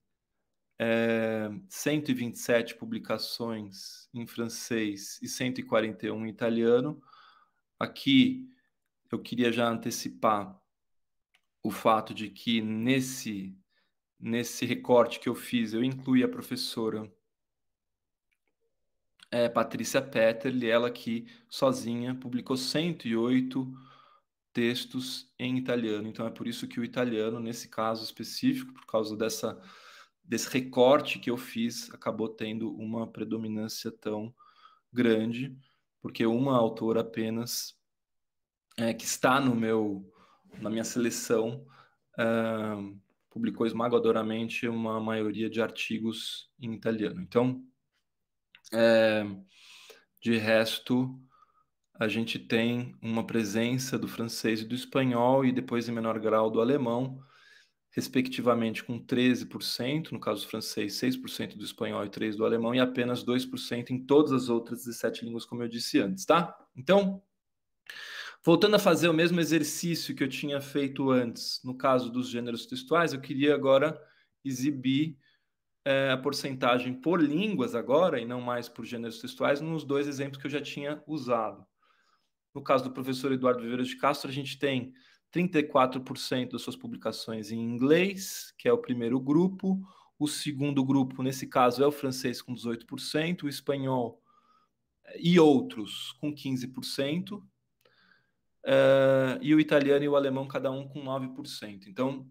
é, eh, 127 publicações em francês e 141 em italiano. Aqui eu queria já antecipar o fato de que nesse nesse recorte que eu fiz, eu incluí a professora é, Patrícia Petterle, ela que sozinha publicou 108 textos em italiano. Então é por isso que o italiano, nesse caso específico, por causa dessa, desse recorte que eu fiz, acabou tendo uma predominância tão grande, porque uma autora apenas é, que está no meu na minha seleção uh, publicou esmagadoramente uma maioria de artigos em italiano. Então, é, de resto, a gente tem uma presença do francês e do espanhol, e depois, em menor grau, do alemão, respectivamente com 13%, no caso francês, 6% do espanhol e 3% do alemão, e apenas 2% em todas as outras 17 línguas, como eu disse antes, tá? Então, voltando a fazer o mesmo exercício que eu tinha feito antes, no caso dos gêneros textuais, eu queria agora exibir é, a porcentagem por línguas agora, e não mais por gêneros textuais, nos dois exemplos que eu já tinha usado. No caso do professor Eduardo Viveiros de Castro, a gente tem 34% das suas publicações em inglês, que é o primeiro grupo. O segundo grupo, nesse caso, é o francês com 18%, o espanhol é, e outros com 15%, uh, é, e o italiano e o alemão, cada um com 9%. Então,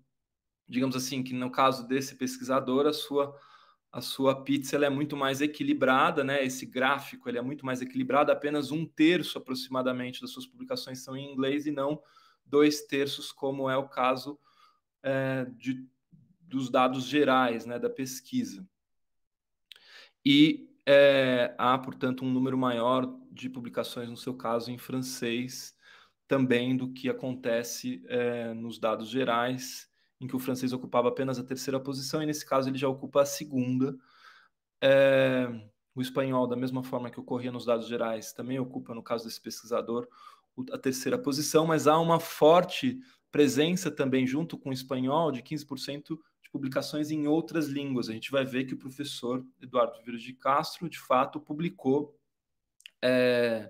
digamos assim, que no caso desse pesquisador, a sua a sua pizza ela é muito mais equilibrada, né? Esse gráfico ele é muito mais equilibrado, apenas um terço aproximadamente das suas publicações são em inglês e não dois terços, como é o caso é, de, dos dados gerais né, da pesquisa. E é, há, portanto, um número maior de publicações, no seu caso, em francês também do que acontece é, nos dados gerais em que o francês ocupava apenas a terceira posição, e nesse caso ele já ocupa a segunda. É, o espanhol, da mesma forma que ocorria nos dados gerais, também ocupa, no caso desse pesquisador, a terceira posição, mas há uma forte presença também, junto com o espanhol, de 15% de publicações em outras línguas. A gente vai ver que o professor Eduardo Vírus de Castro, de fato, publicou. É,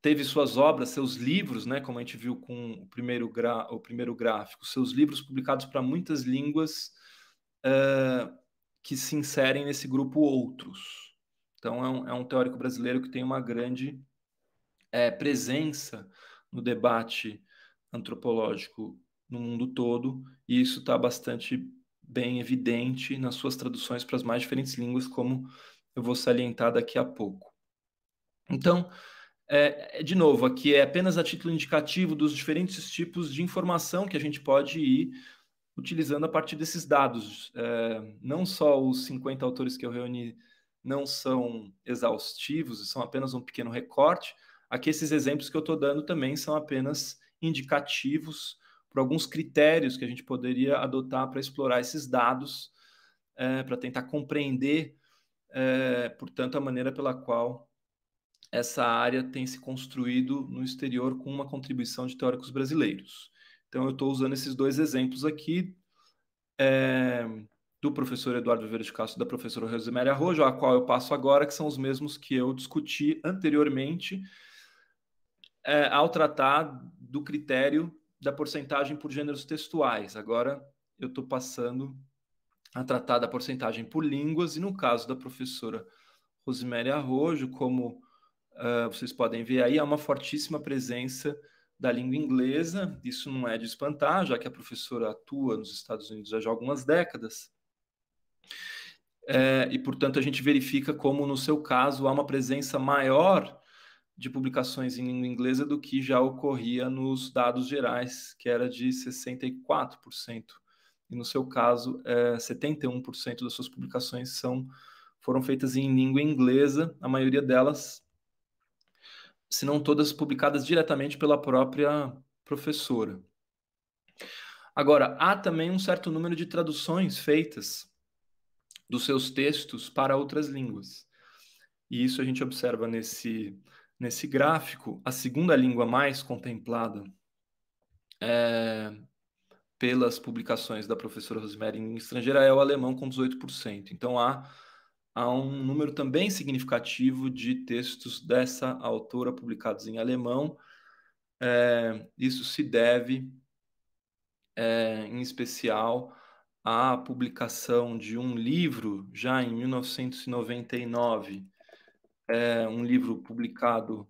teve suas obras, seus livros, né, como a gente viu com o primeiro, gra o primeiro gráfico, seus livros publicados para muitas línguas uh, que se inserem nesse grupo Outros. Então, é um, é um teórico brasileiro que tem uma grande é, presença no debate antropológico no mundo todo, e isso está bastante bem evidente nas suas traduções para as mais diferentes línguas, como eu vou salientar daqui a pouco. Então, é, é, de novo, aqui é apenas a título indicativo dos diferentes tipos de informação que a gente pode ir utilizando a partir desses dados. É, não só os 50 autores que eu reuni não são exaustivos, são apenas um pequeno recorte. Aqui, esses exemplos que eu estou dando também são apenas indicativos para alguns critérios que a gente poderia adotar para explorar esses dados, é, para tentar compreender, é, portanto, a maneira pela qual essa área tem se construído no exterior com uma contribuição de teóricos brasileiros. Então, eu estou usando esses dois exemplos aqui, é, do professor Eduardo Vieira de Castro e da professora Roseméria Arrojo, a qual eu passo agora, que são os mesmos que eu discuti anteriormente é, ao tratar do critério da porcentagem por gêneros textuais. Agora, eu estou passando a tratar da porcentagem por línguas, e no caso da professora Roseméria Arrojo, como uh, vocês podem ver aí, há uma fortíssima presença da língua inglesa. Isso não é de espantar, já que a professora atua nos Estados Unidos há já algumas décadas. É, e, portanto, a gente verifica como, no seu caso, há uma presença maior de publicações em língua inglesa do que já ocorria nos dados gerais, que era de 64%. E, no seu caso, é, 71% das suas publicações são, foram feitas em língua inglesa, a maioria delas se não todas publicadas diretamente pela própria professora. Agora, há também um certo número de traduções feitas dos seus textos para outras línguas. E isso a gente observa nesse, nesse gráfico. A segunda língua mais contemplada é, pelas publicações da professora Rosemary em estrangeira é o alemão, com 18%. Então, há há um número também significativo de textos dessa autora publicados em alemão. É, isso se deve, é, em especial, à publicação de um livro já em 1999, é, um livro publicado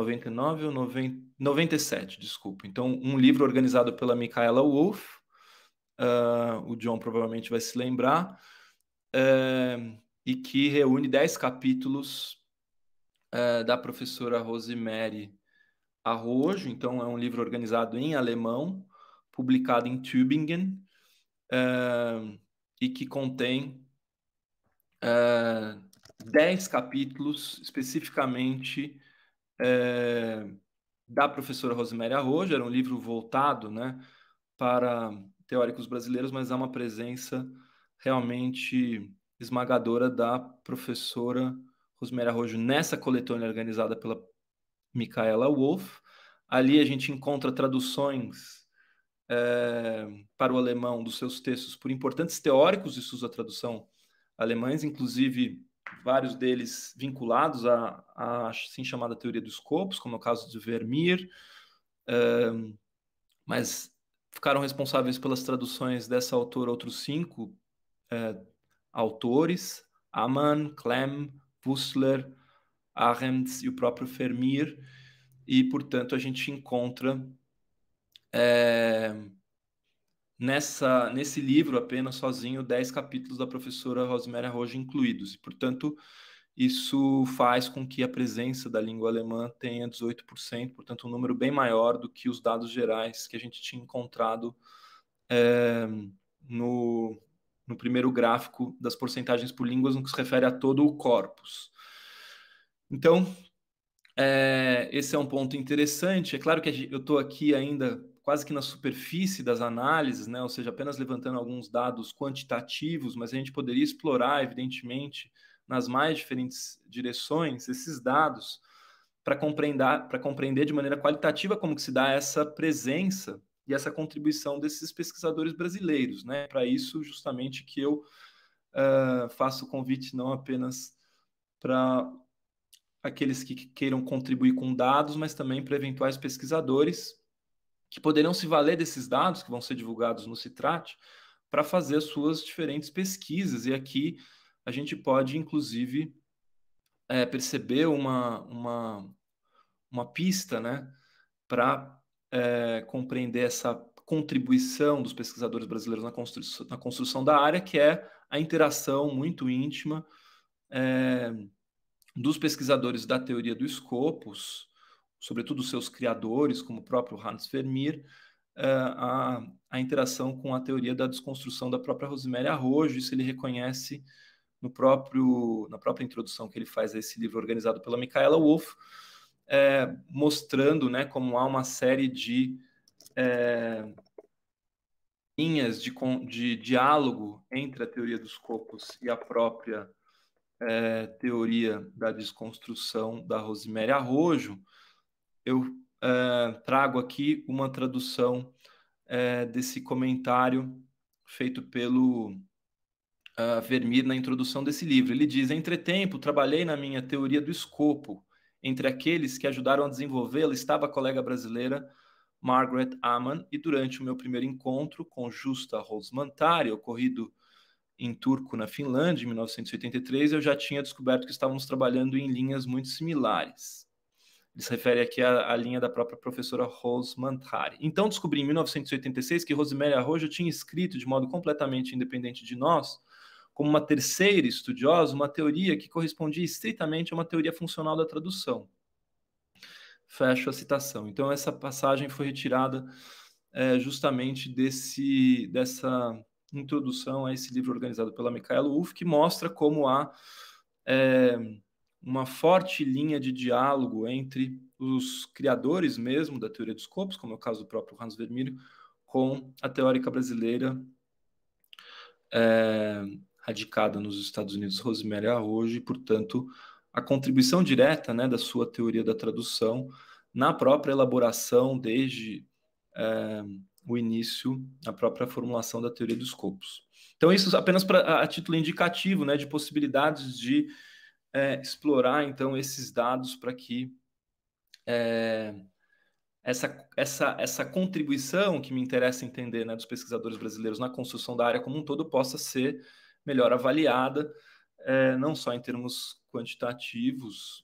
99 ou 90, 97, desculpa. Então, um livro organizado pela Michaela Wolff, uh, o John provavelmente vai se lembrar, uh, e que reúne dez capítulos uh, da professora Rosemary Arrojo. Então, é um livro organizado em alemão, publicado em Tübingen, uh, e que contém dez capítulos especificamente da professora Rosemary Arrojo. Era um livro voltado né, para teóricos brasileiros, mas há uma presença realmente esmagadora da professora Rosemary Arrojo nessa coletânea organizada pela Micaela Wolff. Ali a gente encontra traduções é, para o alemão dos seus textos por importantes teóricos de sua tradução alemães, inclusive vários deles vinculados à, à assim chamada teoria dos corpos, como é o caso de Vermeer, é, mas ficaram responsáveis pelas traduções dessa autora outros cinco uh, autores, Amann, Klemm, Pussler, Arendt e o próprio Fermir, e, portanto, a gente encontra é, nessa, nesse livro apenas sozinho 10 capítulos da professora Rosemary Arrojo incluídos, e, portanto, isso faz com que a presença da língua alemã tenha 18%, portanto, um número bem maior do que os dados gerais que a gente tinha encontrado é, no, no primeiro gráfico das porcentagens por línguas no que se refere a todo o corpus. Então, é, esse é um ponto interessante. É claro que eu estou aqui ainda quase que na superfície das análises, né? ou seja, apenas levantando alguns dados quantitativos, mas a gente poderia explorar, evidentemente, nas mais diferentes direções, esses dados para compreender, compreender de maneira qualitativa como que se dá essa presença e essa contribuição desses pesquisadores brasileiros, né? Para isso, justamente, que eu uh, faço o convite não apenas para aqueles que queiram contribuir com dados, mas também para eventuais pesquisadores que poderão se valer desses dados que vão ser divulgados no Citrate para fazer as suas diferentes pesquisas. E aqui a gente pode, inclusive, é, perceber uma, uma, uma pista né, para é, compreender essa contribuição dos pesquisadores brasileiros na construção, na construção da área, que é a interação muito íntima é, dos pesquisadores da teoria do Scopus, sobretudo seus criadores, como o próprio Hans Vermeer, é, a, a interação com a teoria da desconstrução da própria Rosemary Arrojo, isso ele reconhece no próprio, na própria introdução que ele faz a esse livro organizado pela Micaela Wolff, é, mostrando né, como há uma série de é, linhas de, de, diálogo entre a teoria dos copos e a própria é, teoria da desconstrução da Rosemary Arrojo, eu é, trago aqui uma tradução é, desse comentário feito pelo uh, na introdução desse livro. Ele diz: Entretempo, trabalhei na minha teoria do escopo entre aqueles que ajudaram a desenvolvê-la estava a colega brasileira Margaret Aman, e durante o meu primeiro encontro com Justa Rosmantari, ocorrido em turco na Finlândia, em 1983, eu já tinha descoberto que estávamos trabalhando em linhas muito similares. Ele se refere aqui à, à linha da própria professora Rose Mantari. Então descobri em 1986 que Rosimélia Arrojo tinha escrito, de modo completamente independente de nós, como uma terceira estudiosa, uma teoria que correspondia estritamente a uma teoria funcional da tradução. Fecho a citação. Então, essa passagem foi retirada é, justamente desse, dessa introdução a esse livro organizado pela Micaela Wolff, que mostra como há é, uma forte linha de diálogo entre os criadores mesmo da teoria dos corpos, como é o caso do próprio Hans Vermeer, com a teórica brasileira é, radicada nos Estados Unidos, Rosemary Arrojo, e, portanto, a contribuição direta né, da sua teoria da tradução na própria elaboração desde é, o início, a própria formulação da teoria dos copos. Então, isso apenas pra, a título indicativo né, de possibilidades de é, explorar, então, esses dados para que é, essa, essa, essa contribuição que me interessa entender né, dos pesquisadores brasileiros na construção da área como um todo possa ser melhor avaliada, é, não só em termos quantitativos,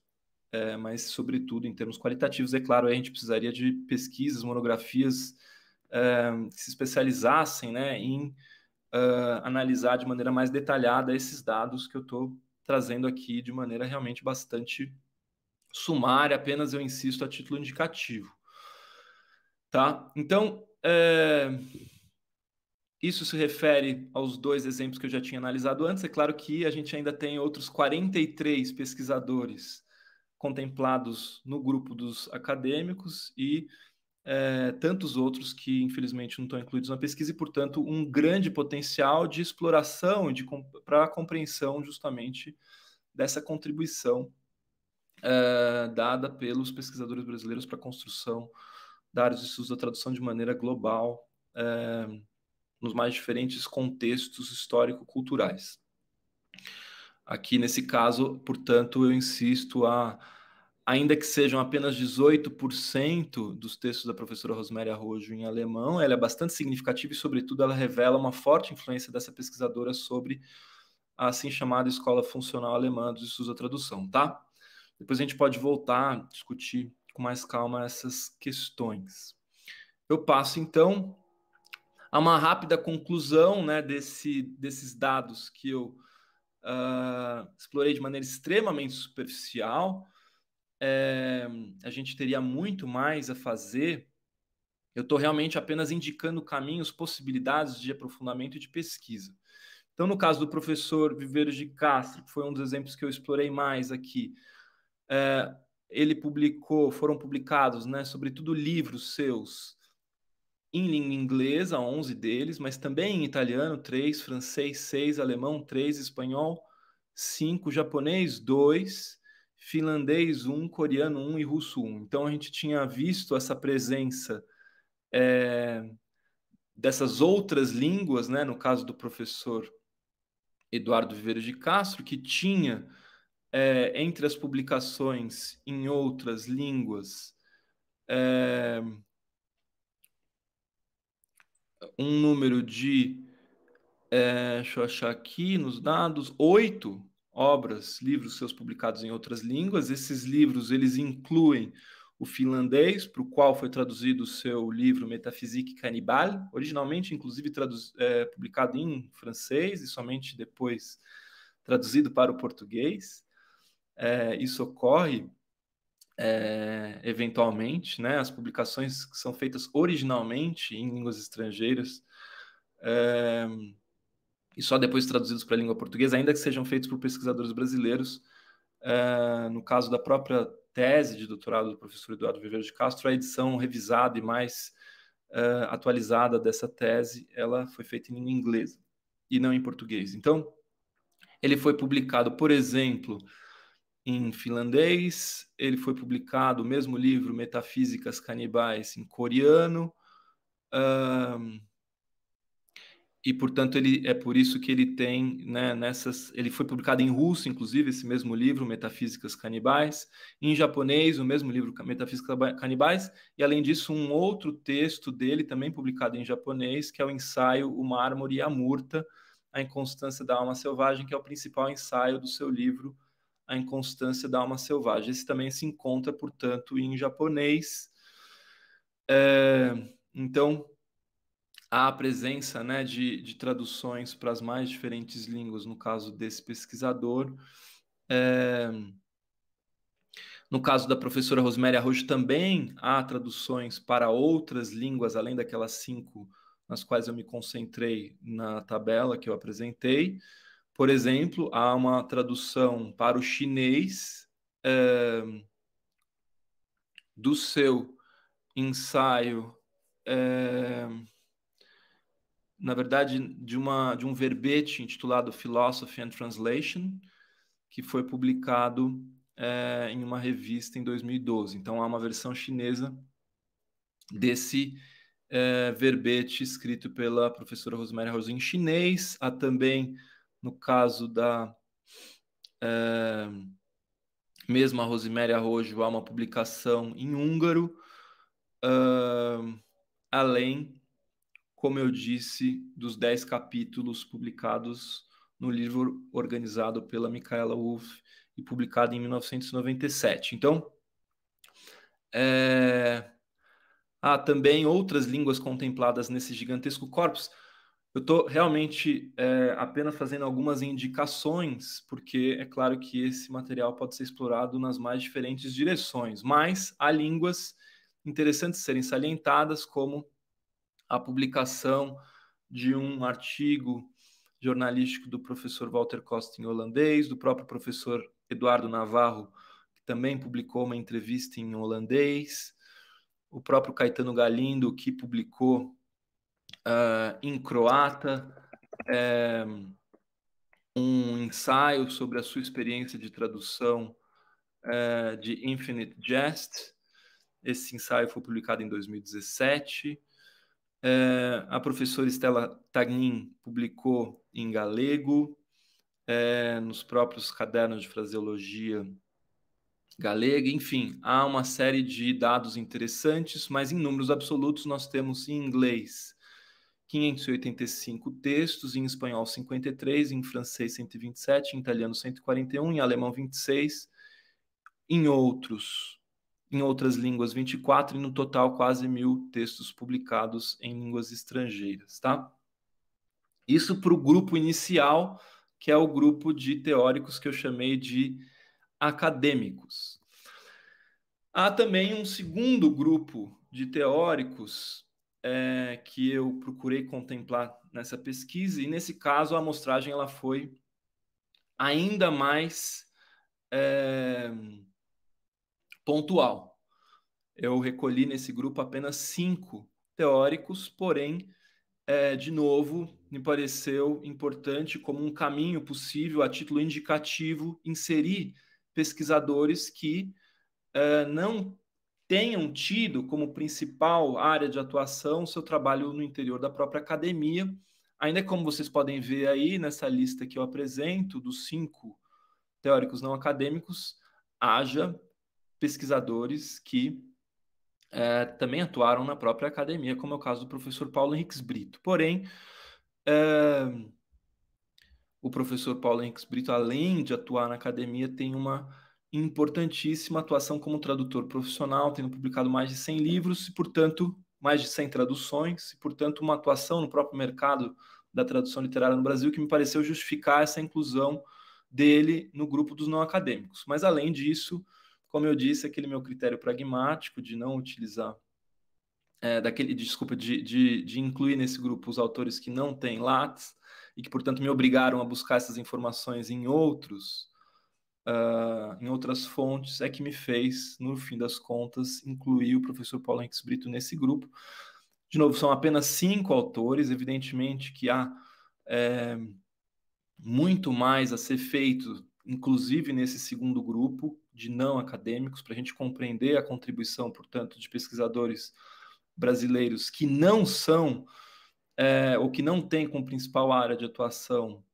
é, mas sobretudo em termos qualitativos. É claro, a gente precisaria de pesquisas, monografias é, que se especializassem né, em é, analisar de maneira mais detalhada esses dados que eu estou trazendo aqui de maneira realmente bastante sumária, apenas eu insisto a título indicativo. Tá? Então, é, isso se refere aos dois exemplos que eu já tinha analisado antes. É claro que a gente ainda tem outros 43 pesquisadores contemplados no grupo dos acadêmicos e é, tantos outros que, infelizmente, não estão incluídos na pesquisa e, portanto, um grande potencial de exploração de para a compreensão justamente dessa contribuição é, dada pelos pesquisadores brasileiros para a construção da área de estudos da tradução de maneira global. É, nos mais diferentes contextos histórico-culturais. Aqui, nesse caso, portanto, eu insisto a, ainda que sejam apenas 18% dos textos da professora Rosemary Arrojo em alemão, ela é bastante significativa e, sobretudo, ela revela uma forte influência dessa pesquisadora sobre a assim chamada escola funcional alemã dos de sua tradução, tá? Depois a gente pode voltar a discutir com mais calma essas questões. Eu passo, então, a uma rápida conclusão né, desse, desses dados que eu uh, explorei de maneira extremamente superficial. É, a gente teria muito mais a fazer. Eu estou realmente apenas indicando caminhos, possibilidades de aprofundamento e de pesquisa. Então, no caso do professor Viveiros de Castro, que foi um dos exemplos que eu explorei mais aqui, é, ele publicou, foram publicados, né, sobretudo livros seus, em língua inglesa, 11 deles, mas também em italiano, 3, francês, 6, alemão, 3, espanhol, 5, japonês, 2, finlandês, 1, coreano, 1 e russo, 1. Então a gente tinha visto essa presença é, dessas outras línguas, né, no caso do professor Eduardo Viveiros de Castro, que tinha é, entre as publicações em outras línguas. É, um número de, é, deixa eu achar aqui nos dados, oito obras, livros seus publicados em outras línguas. Esses livros eles incluem o finlandês, para o qual foi traduzido o seu livro Metaphysique Cannibal, originalmente, inclusive, traduz, é, publicado em francês e somente depois traduzido para o português. É, isso ocorre é, eventualmente, né, as publicações que são feitas originalmente em línguas estrangeiras é, e só depois traduzidos para a língua portuguesa, ainda que sejam feitos por pesquisadores brasileiros, é, no caso da própria tese de doutorado do professor Eduardo Viveiro de Castro, a edição revisada e mais atualizada dessa tese, ela foi feita em língua inglesa e não em português. Então, ele foi publicado, por exemplo, em finlandês, ele foi publicado, o mesmo livro, Metafísicas Canibais, em coreano. Um, e portanto ele é por isso que ele tem né, nessas ele foi publicado em russo inclusive esse mesmo livro Metafísicas Canibais em japonês o mesmo livro Metafísicas Canibais e além disso um outro texto dele também publicado em japonês que é o ensaio O Mármore e a Murta a Inconstância da Alma Selvagem que é o principal ensaio do seu livro a Inconstância da Alma Selvagem. Esse também se encontra, portanto, em japonês. É, então, há a presença né, de, de traduções para as mais diferentes línguas, no caso desse pesquisador. É, no caso da professora Rosemary Arrojo, também há traduções para outras línguas, além daquelas cinco nas quais eu me concentrei na tabela que eu apresentei. Por exemplo, há uma tradução para o chinês é, do seu ensaio, é, na verdade, de, uma, de um verbete intitulado Philosophy and Translation, que foi publicado é, em uma revista em 2012. Então, há uma versão chinesa desse verbete escrito pela professora Rosemary Rosin em chinês. Há também no caso da é, mesma Rosemary Arrojo, há uma publicação em húngaro, é, além, como eu disse, dos dez capítulos publicados no livro organizado pela Micaela Wolff e publicado em 1997. Então, é, há também outras línguas contempladas nesse gigantesco corpus, eu estou realmente é, apenas fazendo algumas indicações, porque é claro que esse material pode ser explorado nas mais diferentes direções, mas há línguas interessantes serem salientadas, como a publicação de um artigo jornalístico do professor Walter Costa em holandês, do próprio professor Eduardo Navarro, que também publicou uma entrevista em holandês, o próprio Caetano Galindo, que publicou uh, em croata, é, um ensaio sobre a sua experiência de tradução é, de Infinite Jest. Esse ensaio foi publicado em 2017. É, eh, a professora Stella Tagnin publicou em galego, é, nos próprios cadernos de fraseologia galega, enfim, há uma série de dados interessantes, mas em números absolutos nós temos em inglês 585 textos, em espanhol 53, em francês 127, em italiano 141, em alemão 26, em outros, em outras línguas 24 e no total quase mil textos publicados em línguas estrangeiras, tá? Isso para o grupo inicial, que é o grupo de teóricos que eu chamei de acadêmicos. Há também um segundo grupo de teóricos é, que eu procurei contemplar nessa pesquisa, e nesse caso a amostragem ela foi ainda mais é, pontual. Eu recolhi nesse grupo apenas cinco teóricos, porém, é, de novo, me pareceu importante, como um caminho possível, a título indicativo, inserir pesquisadores que é, não tenham tido como principal área de atuação seu trabalho no interior da própria academia. Ainda é como vocês podem ver aí nessa lista que eu apresento, dos cinco teóricos não acadêmicos, haja pesquisadores que é, também atuaram na própria academia, como é o caso do professor Paulo Henriques Brito. Porém, é, o professor Paulo Henriques Brito, além de atuar na academia, tem uma importantíssima atuação como tradutor profissional, tendo publicado mais de 100 livros e, portanto, mais de 100 traduções, e, portanto, uma atuação no próprio mercado da tradução literária no Brasil que me pareceu justificar essa inclusão dele no grupo dos não acadêmicos. Mas, além disso, como eu disse, aquele meu critério pragmático de não utilizar é, daquele, desculpa, de, de, de, incluir nesse grupo os autores que não têm lattes e que, portanto, me obrigaram a buscar essas informações em outros uh, em outras fontes, é que me fez, no fim das contas, incluir o professor Paulo Henrique Brito nesse grupo. De novo, são apenas cinco autores, evidentemente que há é, muito mais a ser feito, inclusive nesse segundo grupo de não acadêmicos, para a gente compreender a contribuição, portanto, de pesquisadores brasileiros que não são é, ou que não têm como principal área de atuação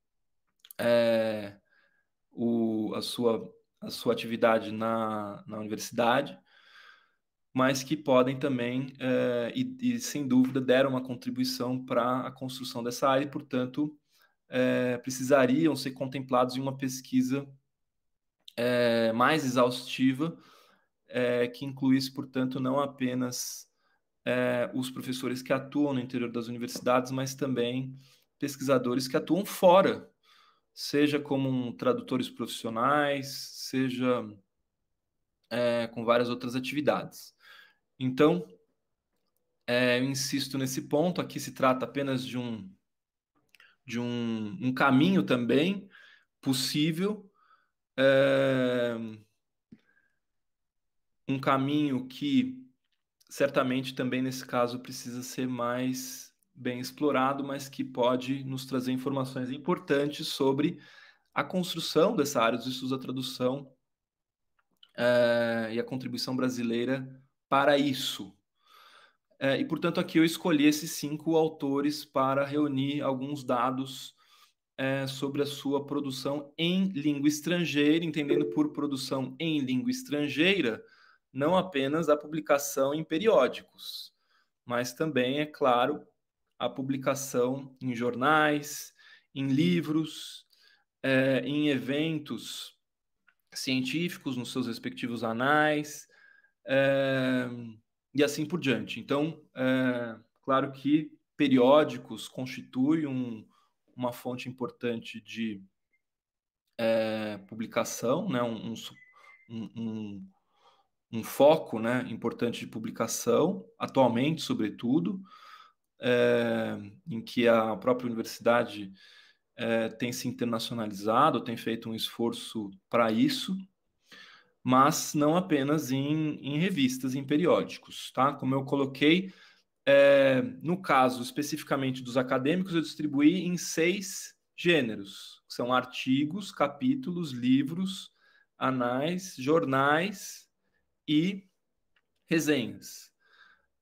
é, o, a, sua, a sua atividade na, na universidade, mas que podem também, é, e, e, sem dúvida, deram uma contribuição para a construção dessa área e, portanto, é, precisariam ser contemplados em uma pesquisa é, mais exaustiva, que incluísse, portanto, não apenas os professores que atuam no interior das universidades, mas também pesquisadores que atuam fora seja como um tradutores profissionais, seja é, com várias outras atividades. Então, é, eu insisto nesse ponto, aqui se trata apenas de um, de um, um caminho também possível, é, um caminho que certamente também nesse caso precisa ser mais bem explorado, mas que pode nos trazer informações importantes sobre a construção dessa área dos estudos da tradução eh, e a contribuição brasileira para isso. Eh, e, portanto, aqui eu escolhi esses cinco autores para reunir alguns dados eh, sobre a sua produção em língua estrangeira, entendendo por produção em língua estrangeira não apenas a publicação em periódicos, mas também, é claro, a publicação em jornais, em livros, é, em eventos científicos nos seus respectivos anais é, e assim por diante. Então, é, claro que periódicos constituem um, uma fonte importante de é, publicação, né, um, um, um um foco né, importante de publicação, atualmente, sobretudo, é, em que a própria universidade é, tem se internacionalizado, tem feito um esforço para isso, mas não apenas em, em, revistas, em periódicos, tá? Como eu coloquei, é, no caso especificamente dos acadêmicos, eu distribuí em seis gêneros, que são artigos, capítulos, livros, anais, jornais e resenhas.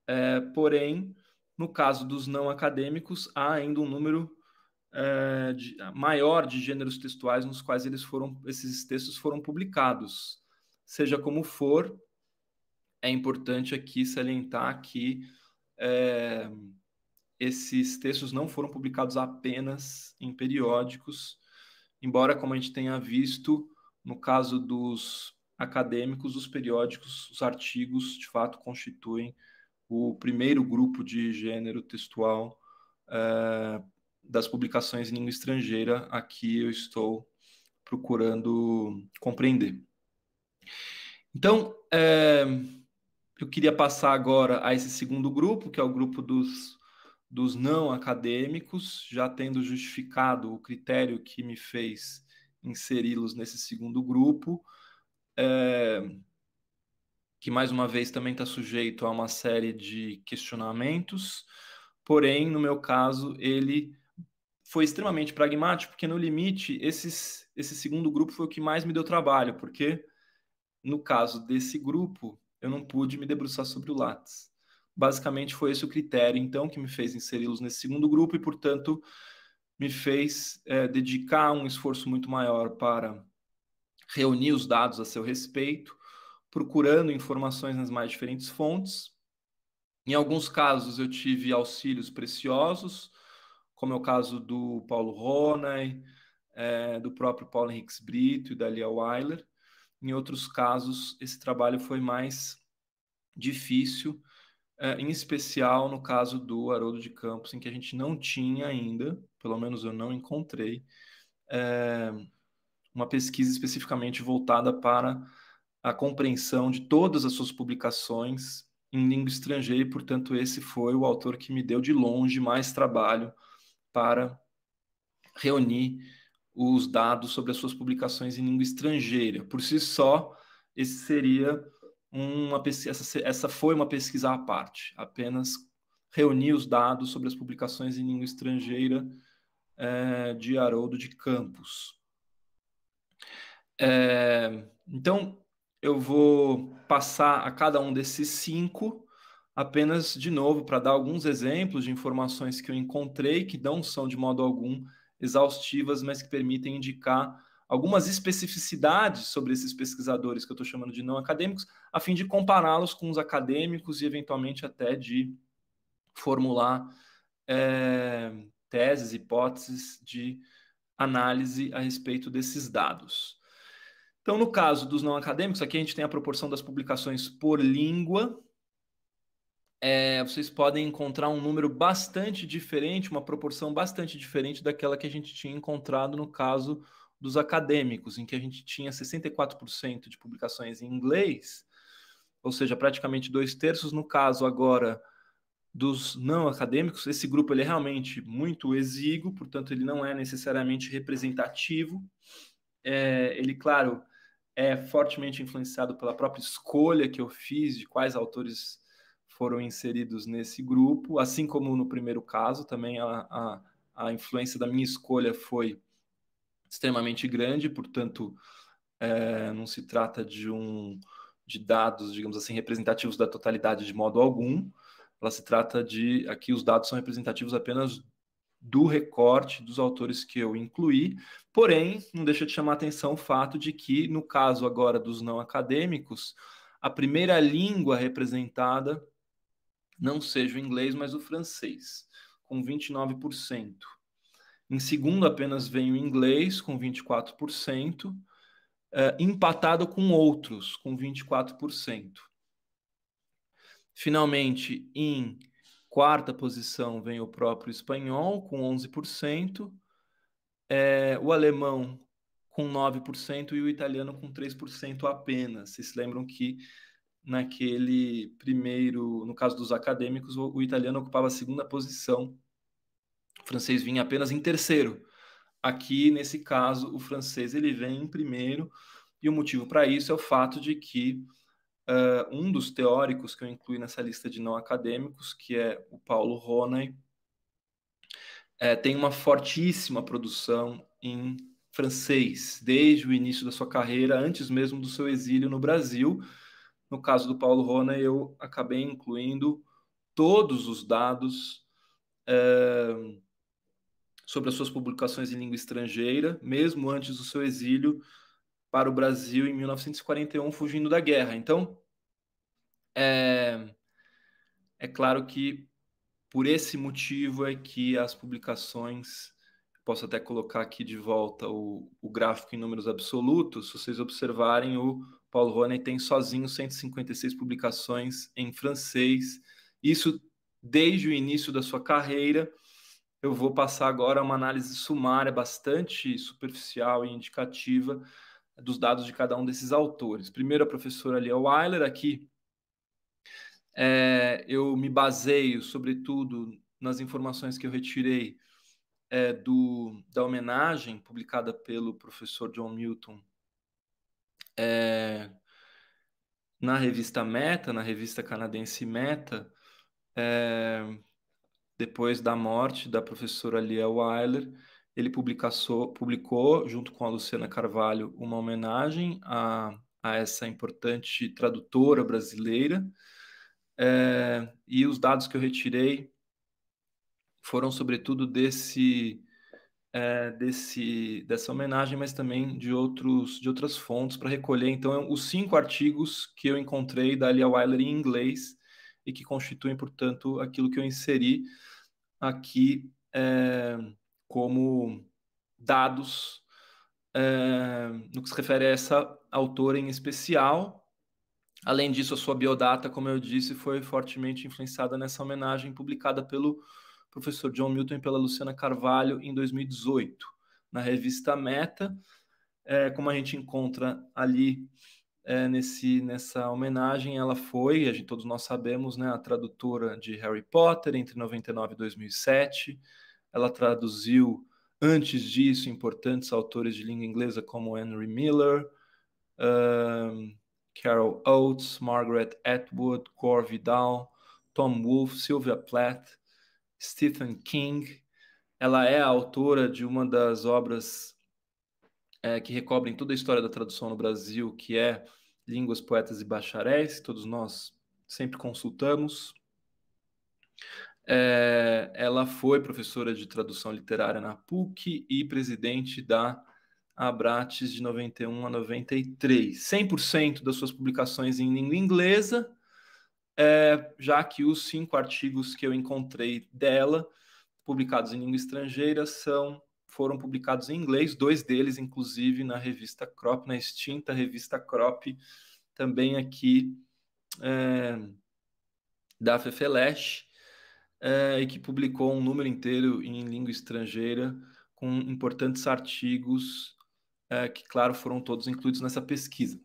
É, porém, no caso dos não acadêmicos, há ainda um número é, de, maior de gêneros textuais nos quais eles foram, esses textos foram publicados. Seja como for, é importante aqui salientar que é, esses textos não foram publicados apenas em periódicos, embora, como a gente tenha visto, no caso dos acadêmicos, os periódicos, os artigos, de fato, constituem o primeiro grupo de gênero textual é, das publicações em língua estrangeira a que eu estou procurando compreender. Então, é, eu queria passar agora a esse segundo grupo, que é o grupo dos, dos não acadêmicos, já tendo justificado o critério que me fez inseri-los nesse segundo grupo. É, que mais uma vez também está sujeito a uma série de questionamentos, porém, no meu caso, ele foi extremamente pragmático, porque no limite, esses, esse segundo grupo foi o que mais me deu trabalho, porque no caso desse grupo, eu não pude me debruçar sobre o Lattes. Basicamente foi esse o critério, então, que me fez inseri-los nesse segundo grupo e, portanto, me fez é, dedicar um esforço muito maior para reunir os dados a seu respeito procurando informações nas mais diferentes fontes. Em alguns casos, eu tive auxílios preciosos, como é o caso do Paulo Ronay, é, do próprio Paulo Henrique Brito e da Lia Weiler. Em outros casos, esse trabalho foi mais difícil, é, em especial no caso do Haroldo de Campos, em que a gente não tinha ainda, pelo menos eu não encontrei, é, uma pesquisa especificamente voltada para a compreensão de todas as suas publicações em língua estrangeira, e, portanto, esse foi o autor que me deu de longe mais trabalho para reunir os dados sobre as suas publicações em língua estrangeira. Por si só, esse seria uma essa foi uma pesquisa à parte, apenas reunir os dados sobre as publicações em língua estrangeira é, de Haroldo de Campos. É, então, eu vou passar a cada um desses cinco, apenas de novo, para dar alguns exemplos de informações que eu encontrei, que não são de modo algum exaustivas, mas que permitem indicar algumas especificidades sobre esses pesquisadores que eu estou chamando de não acadêmicos, a fim de compará-los com os acadêmicos e, eventualmente, até de formular é, teses, hipóteses de análise a respeito desses dados. Então, no caso dos não acadêmicos, aqui a gente tem a proporção das publicações por língua. É, vocês podem encontrar um número bastante diferente, uma proporção bastante diferente daquela que a gente tinha encontrado no caso dos acadêmicos, em que a gente tinha 64% de publicações em inglês, ou seja, praticamente dois terços. No caso agora dos não acadêmicos, esse grupo ele é realmente muito exíguo, portanto, ele não é necessariamente representativo. É, ele, claro, é fortemente influenciado pela própria escolha que eu fiz de quais autores foram inseridos nesse grupo, assim como no primeiro caso, também a, a, a influência da minha escolha foi extremamente grande, portanto, é, não se trata de um de dados, digamos assim, representativos da totalidade de modo algum. Ela se trata de aqui os dados são representativos apenas do recorte dos autores que eu incluí, porém, não deixa de chamar atenção o fato de que, no caso agora dos não acadêmicos, a primeira língua representada não seja o inglês, mas o francês, com 29%. Em segundo, apenas vem o inglês, com 24%, eh, empatado com outros, com 24%. Finalmente, em Quarta posição vem o próprio espanhol, com 11%, é, o alemão com 9% e o italiano com 3% apenas. Vocês lembram que naquele primeiro, no caso dos acadêmicos, o, o italiano ocupava a segunda posição, o francês vinha apenas em terceiro. Aqui, nesse caso, o francês ele vem em primeiro, e o motivo para isso é o fato de que uh, um dos teóricos que eu incluí nessa lista de não acadêmicos, que é o Paulo Ronay, é, tem uma fortíssima produção em francês, desde o início da sua carreira, antes mesmo do seu exílio no Brasil. No caso do Paulo Roney eu acabei incluindo todos os dados é, sobre as suas publicações em língua estrangeira, mesmo antes do seu exílio, para o Brasil em 1941, fugindo da guerra. Então, é, é claro que por esse motivo é que as publicações. Posso até colocar aqui de volta o, o gráfico em números absolutos. Se vocês observarem, o Paulo Rony tem sozinho 156 publicações em francês. Isso desde o início da sua carreira. Eu vou passar agora uma análise sumária, bastante superficial e indicativa, dos dados de cada um desses autores. Primeiro, a professora Lia Weiler, aqui é, eu me baseio, sobretudo, nas informações que eu retirei é, do, da homenagem publicada pelo professor John Milton é, na revista Meta, na revista canadense Meta, é, depois da morte da professora Lia Weiler, ele publicou, junto com a Luciana Carvalho, uma homenagem a, a essa importante tradutora brasileira. É, e os dados que eu retirei foram, sobretudo, desse, é, desse dessa homenagem, mas também de, outros, de outras fontes para recolher. Então, é os cinco artigos que eu encontrei da Alia Weiler em inglês e que constituem, portanto, aquilo que eu inseri aqui. É, como dados é, no que se refere a essa autora em especial. Além disso, a sua biodata, como eu disse, foi fortemente influenciada nessa homenagem publicada pelo professor John Milton e pela Luciana Carvalho em 2018, na revista Meta. É, como a gente encontra ali é, nesse, nessa homenagem, ela foi, a gente, todos nós sabemos, né, a tradutora de Harry Potter entre 99 e 2007 ela traduziu, antes disso, importantes autores de língua inglesa como Henry Miller, um, Carol Oates, Margaret Atwood, Gore Vidal, Tom Wolfe, Sylvia Plath, Stephen King. Ela é a autora de uma das obras é, que recobrem toda a história da tradução no Brasil, que é Línguas, Poetas e Bacharéis, que todos nós sempre consultamos. É, ela foi professora de tradução literária na PUC e presidente da Abrates de 91 a 93. 100% das suas publicações em língua inglesa, é, já que os cinco artigos que eu encontrei dela, publicados em língua estrangeira, são foram publicados em inglês, dois deles, inclusive, na revista Crop, na extinta revista Crop, também aqui é, da Fefeleche é, e que publicou um número inteiro em língua estrangeira com importantes artigos é, que, claro, foram todos incluídos nessa pesquisa.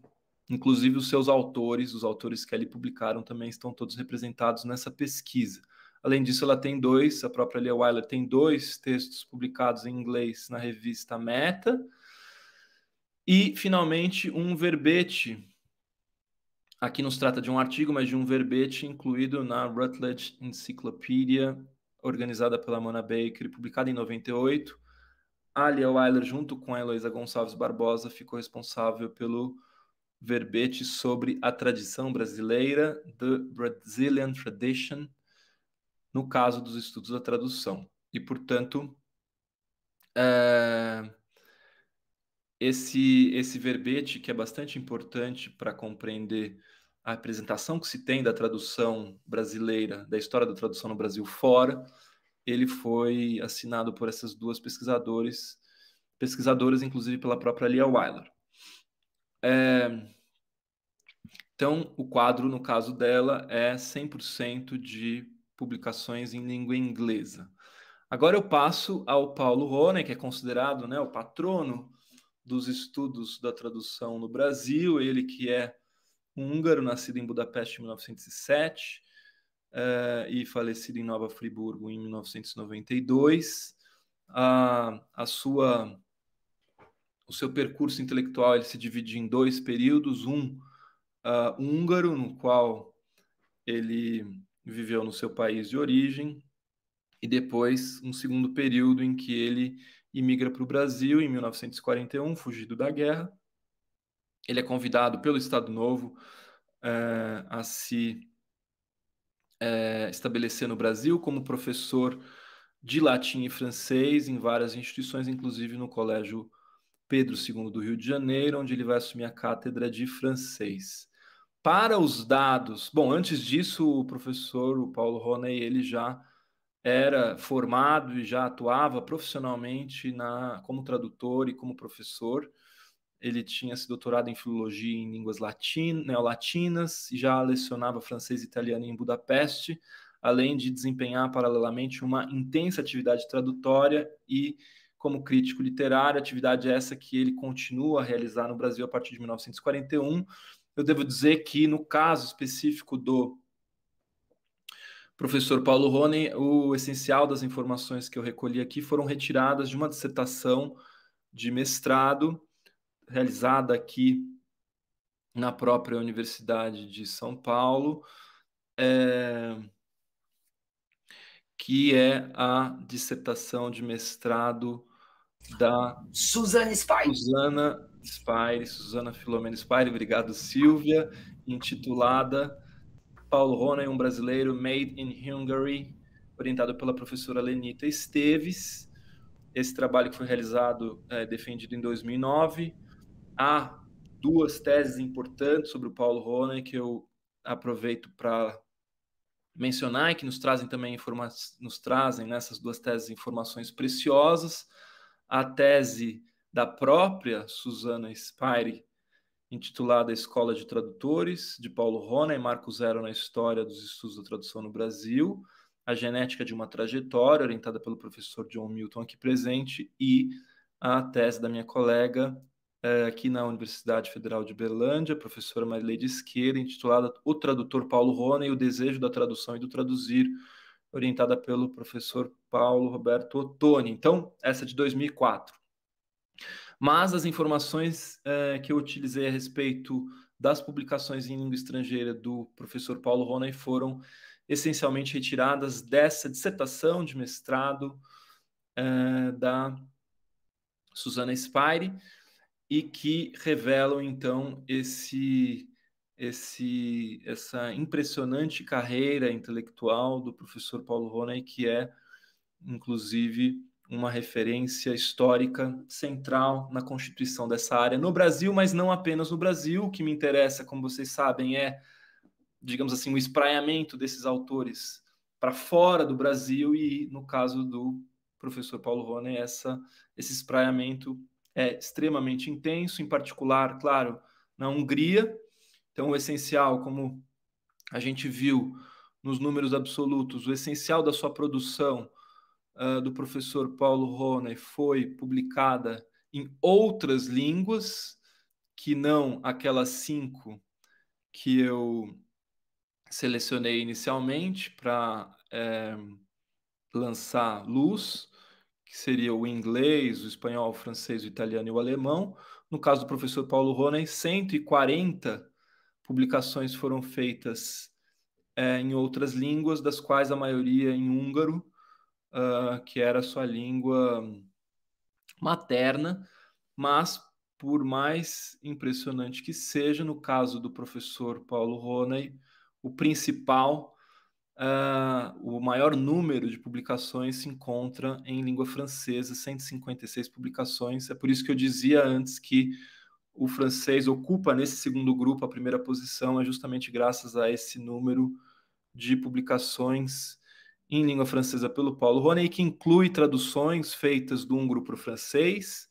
Inclusive os seus autores, os autores que ali publicaram também estão todos representados nessa pesquisa. Além disso, ela tem dois, a própria Lia Weiler tem dois textos publicados em inglês na revista Meta. E, finalmente, um verbete Aqui não se trata de um artigo, mas de um verbete incluído na Rutledge Encyclopedia, organizada pela Mona Baker, publicada em 98. Alia Weiler, junto com a Heloísa Gonçalves Barbosa, ficou responsável pelo verbete sobre a tradição brasileira, The Brazilian Tradition, no caso dos estudos da tradução. E, portanto, é... esse, esse verbete, que é bastante importante para compreender a apresentação que se tem da tradução brasileira, da história da tradução no Brasil fora, ele foi assinado por essas duas pesquisadoras pesquisadoras, inclusive pela própria Lia Weiler. É... Então, o quadro, no caso dela, é 100% de publicações em língua inglesa. Agora eu passo ao Paulo Rone, que é considerado né, o patrono dos estudos da tradução no Brasil, ele que é húngaro nascido em Budapeste em 1907 uh, eh, e falecido em Nova Friburgo em 1992. a a sua, o seu percurso intelectual ele se divide em dois períodos: um uh, húngaro, no qual ele viveu no seu país de origem, e depois um segundo período em que ele imigra para o Brasil em 1941, fugido da guerra ele é convidado pelo Estado Novo eh, a se eh, estabelecer no Brasil como professor de latim e francês em várias instituições, inclusive no Colégio Pedro II do Rio de Janeiro, onde ele vai assumir a cátedra de francês. Para os dados, bom, antes disso, o professor o Paulo Roney, ele já era formado e já atuava profissionalmente na, como tradutor e como professor ele tinha se doutorado em filologia em línguas latin, neolatinas e já lecionava francês e italiano em Budapeste, além de desempenhar paralelamente uma intensa atividade tradutória e como crítico literário, atividade essa que ele continua a realizar no Brasil a partir de 1941. Eu devo dizer que no caso específico do professor Paulo Rony, o essencial das informações que eu recolhi aqui foram retiradas de uma dissertação de mestrado realizada aqui na própria Universidade de São Paulo, é, que é a dissertação de mestrado da Suzana Spire. Suzana Spire, Suzana Filomena Spire, obrigado Silvia, intitulada Paulo Rona um brasileiro made in Hungary, orientado pela professora Lenita Esteves. Esse trabalho que foi realizado, é, defendido em 2009, há duas teses importantes sobre o Paulo Ronen que eu aproveito para mencionar e que nos trazem também informações, nos trazem nessas duas teses informações preciosas. A tese da própria Susana Spire, intitulada Escola de Tradutores, de Paulo e Marco Zero na História dos Estudos da Tradução no Brasil, A Genética de uma Trajetória, orientada pelo professor John Milton aqui presente, e a tese da minha colega é, aqui na Universidade Federal de Berlândia, professora de Esquerda, intitulada O Tradutor Paulo Rony e o Desejo da Tradução e do Traduzir, orientada pelo professor Paulo Roberto Ottoni. Então, essa é de 2004. Mas as informações é, que eu utilizei a respeito das publicações em língua estrangeira do professor Paulo Rony foram essencialmente retiradas dessa dissertação de mestrado é, da Susana Spire, e que revelam então esse esse essa impressionante carreira intelectual do professor Paulo Roney, que é inclusive uma referência histórica central na constituição dessa área no Brasil, mas não apenas no Brasil. O que me interessa, como vocês sabem, é, digamos assim, o espraiamento desses autores para fora do Brasil e, no caso do professor Paulo Rone, essa, esse espraiamento é extremamente intenso, em particular, claro, na Hungria. Então, o essencial, como a gente viu nos números absolutos, o essencial da sua produção uh, do professor Paulo Rone foi publicada em outras línguas que não aquelas cinco que eu selecionei inicialmente para é, eh, lançar luz que seria o inglês, o espanhol, o francês, o italiano e o alemão. No caso do professor Paulo Ronen, 140 publicações foram feitas é, em outras línguas, das quais a maioria em húngaro, uh, que era a sua língua materna, mas por mais impressionante que seja, no caso do professor Paulo Roney, o principal Uh, o maior número de publicações se encontra em língua francesa, 156 publicações. É por isso que eu dizia antes que o francês ocupa nesse segundo grupo a primeira posição, é justamente graças a esse número de publicações em língua francesa pelo Paulo Roney, que inclui traduções feitas do húngaro para o francês.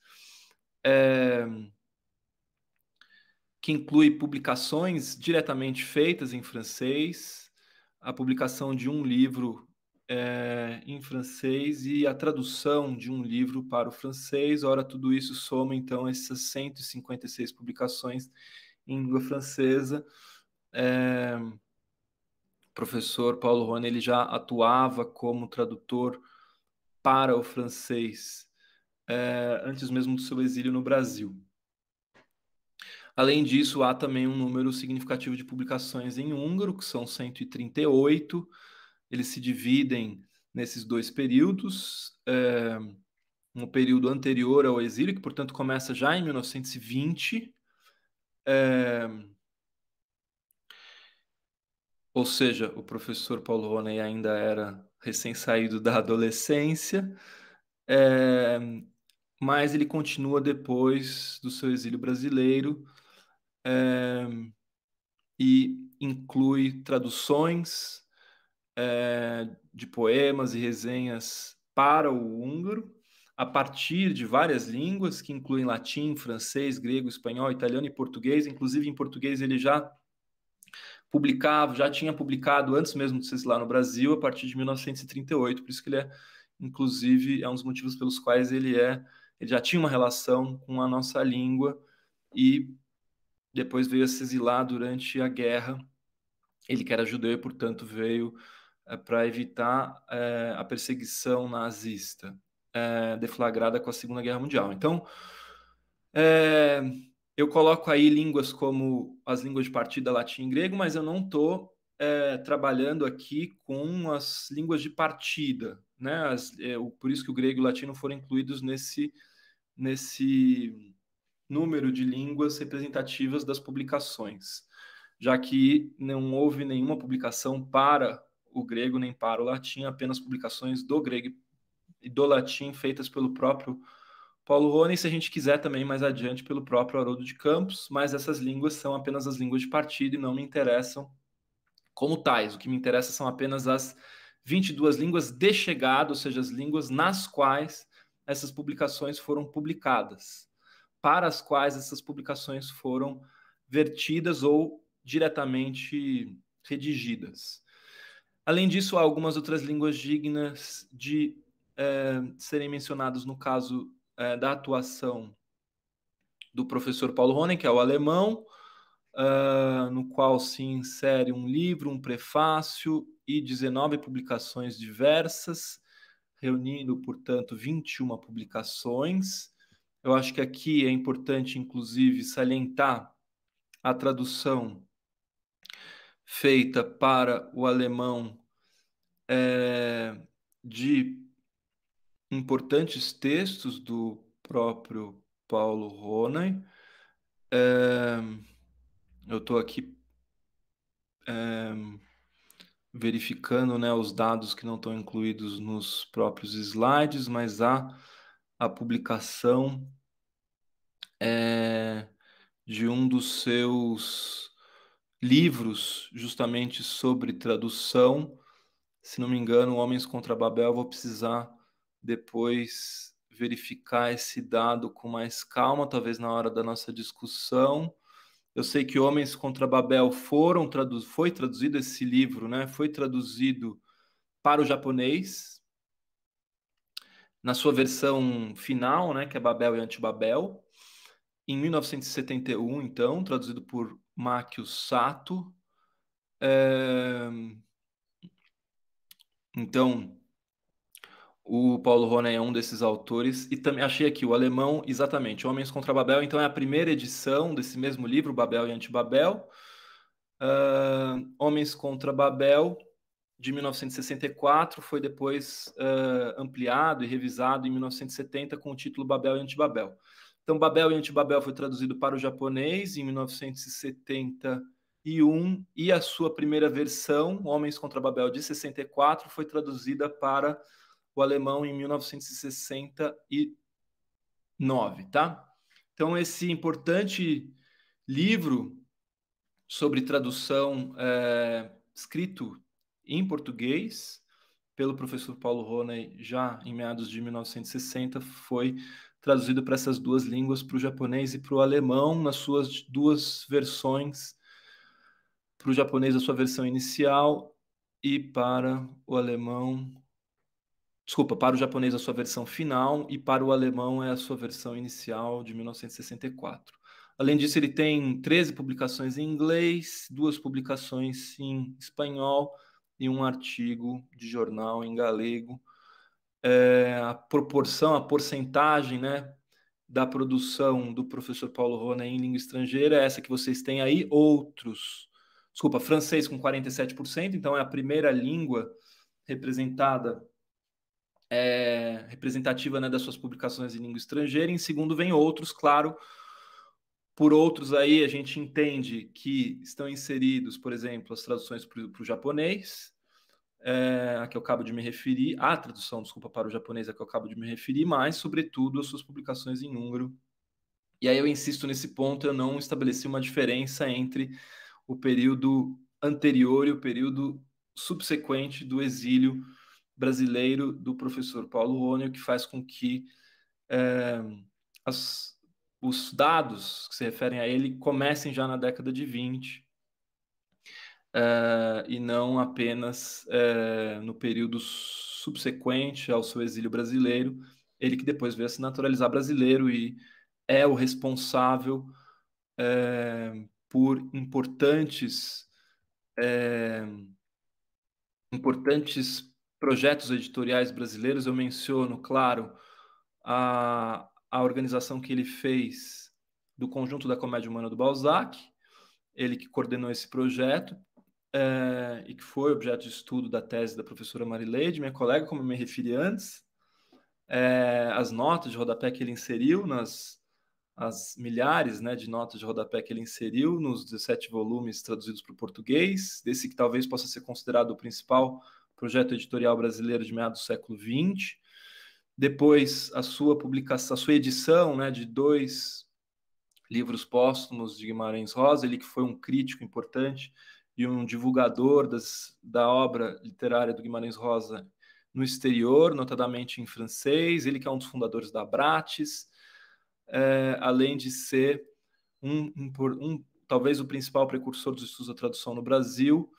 É que inclui publicações diretamente feitas em francês, a publicação de um livro é, em francês e a tradução de um livro para o francês. Ora, tudo isso soma então essas 156 publicações em língua francesa. É, o professor Paulo Rony ele já atuava como tradutor para o francês é, antes mesmo do seu exílio no Brasil. Além disso, há também um número significativo de publicações em húngaro, que são 138. Eles se dividem nesses dois períodos. É, um período anterior ao exílio, que, portanto, começa já em 1920. É, eh, ou seja, o professor Paulo Ronney ainda era recém-saído da adolescência, é, mas ele continua depois do seu exílio brasileiro, é, e inclui traduções é, de poemas e resenhas para o húngaro, a partir de várias línguas, que incluem latim, francês, grego, espanhol, italiano e português. Inclusive, em português, ele já publicava, já tinha publicado antes mesmo de ser lá no Brasil, a partir de 1938. Por isso que ele é, inclusive, é um dos motivos pelos quais ele é, ele já tinha uma relação com a nossa língua e depois veio a se exilar durante a guerra. Ele que era judeu e, portanto, veio é, eh, para evitar é, a perseguição nazista é, deflagrada com a Segunda Guerra Mundial. Então, eu coloco aí línguas como as línguas de partida latim e grego, mas eu não estou trabalhando aqui com as línguas de partida, né? As, por isso que o grego e o latim não foram incluídos nesse nesse número de línguas representativas das publicações, já que não houve nenhuma publicação para o grego nem para o latim, apenas publicações do grego e do latim feitas pelo próprio Paulo Rony, se a gente quiser também mais adiante pelo próprio Haroldo de Campos, mas essas línguas são apenas as línguas de partido e não me interessam como tais. O que me interessa são apenas as 22 línguas de chegada, ou seja, as línguas nas quais essas publicações foram publicadas para as quais essas publicações foram vertidas ou diretamente redigidas. Além disso, há algumas outras línguas dignas de é, serem mencionadas no caso é, da atuação do professor Paulo Ronen, que é o alemão, uh, no qual se insere um livro, um prefácio e 19 publicações diversas, reunindo, portanto, 21 publicações. Eu acho que aqui é importante, inclusive, salientar a tradução feita para o alemão é, de importantes textos do próprio Paulo Ronen. É, eh, eu estou aqui é, verificando né, os dados que não estão incluídos nos próprios slides, mas há a publicação é, de um dos seus livros, justamente sobre tradução. Se não me engano, Homens contra Babel, vou precisar depois verificar esse dado com mais calma, talvez na hora da nossa discussão. Eu sei que Homens contra Babel foram tradu foi traduzido esse livro, né? Foi traduzido para o japonês, na sua versão final, né, que é Babel e Antibabel, em 1971, então, traduzido por Máquio Sato. É... Então, o Paulo Ronen é um desses autores, e também achei aqui o alemão, exatamente, Homens contra Babel, então é a primeira edição desse mesmo livro, Babel e Antibabel. Uh, Homens contra Babel, de 1964 foi depois uh, ampliado e revisado em 1970 com o título Babel e Antibabel. Então, Babel e Antibabel foi traduzido para o japonês em 1971 e a sua primeira versão, Homens contra Babel, de 64, foi traduzida para o alemão em 1969, tá? Então, esse importante livro sobre tradução é, escrito em português, pelo professor Paulo Roney, já em meados de 1960, foi traduzido para essas duas línguas, para o japonês e para o alemão, nas suas duas versões. Para o japonês, a sua versão inicial, e para o alemão. Desculpa, para o japonês, a sua versão final, e para o alemão, é a sua versão inicial de 1964. Além disso, ele tem 13 publicações em inglês, duas publicações em espanhol e um artigo de jornal em galego. É, a proporção, a porcentagem né, da produção do professor Paulo Rona em língua estrangeira é essa que vocês têm aí. Outros, desculpa, francês com 47%, então é a primeira língua representada, é, representativa né, das suas publicações em língua estrangeira. Em segundo, vem outros, claro por outros aí, a gente entende que estão inseridos, por exemplo, as traduções para o japonês, é, a que eu acabo de me referir, a tradução, desculpa, para o japonês a que eu acabo de me referir, mas, sobretudo, as suas publicações em húngaro. E aí eu insisto nesse ponto, eu não estabeleci uma diferença entre o período anterior e o período subsequente do exílio brasileiro do professor Paulo Rônio, que faz com que é, as os dados que se referem a ele comecem já na década de 20 uh, eh, e não apenas uh, no período subsequente ao seu exílio brasileiro, ele que depois veio a se naturalizar brasileiro e é o responsável uh, por importantes importantes projetos editoriais brasileiros. Eu menciono, claro, a, a organização que ele fez do conjunto da comédia humana do Balzac, ele que coordenou esse projeto é, e que foi objeto de estudo da tese da professora Marileide, minha colega, como eu me referi antes, é, as notas de rodapé que ele inseriu nas as milhares né, de notas de rodapé que ele inseriu nos 17 volumes traduzidos para o português, desse que talvez possa ser considerado o principal projeto editorial brasileiro de meados do século XX, depois, a sua publicação, a sua edição né, de dois livros póstumos de Guimarães Rosa, ele que foi um crítico importante e um divulgador das, da obra literária do Guimarães Rosa no exterior, notadamente em francês, ele que é um dos fundadores da Bratis, é, além de ser um, um, um, talvez o principal precursor dos estudos da tradução no Brasil,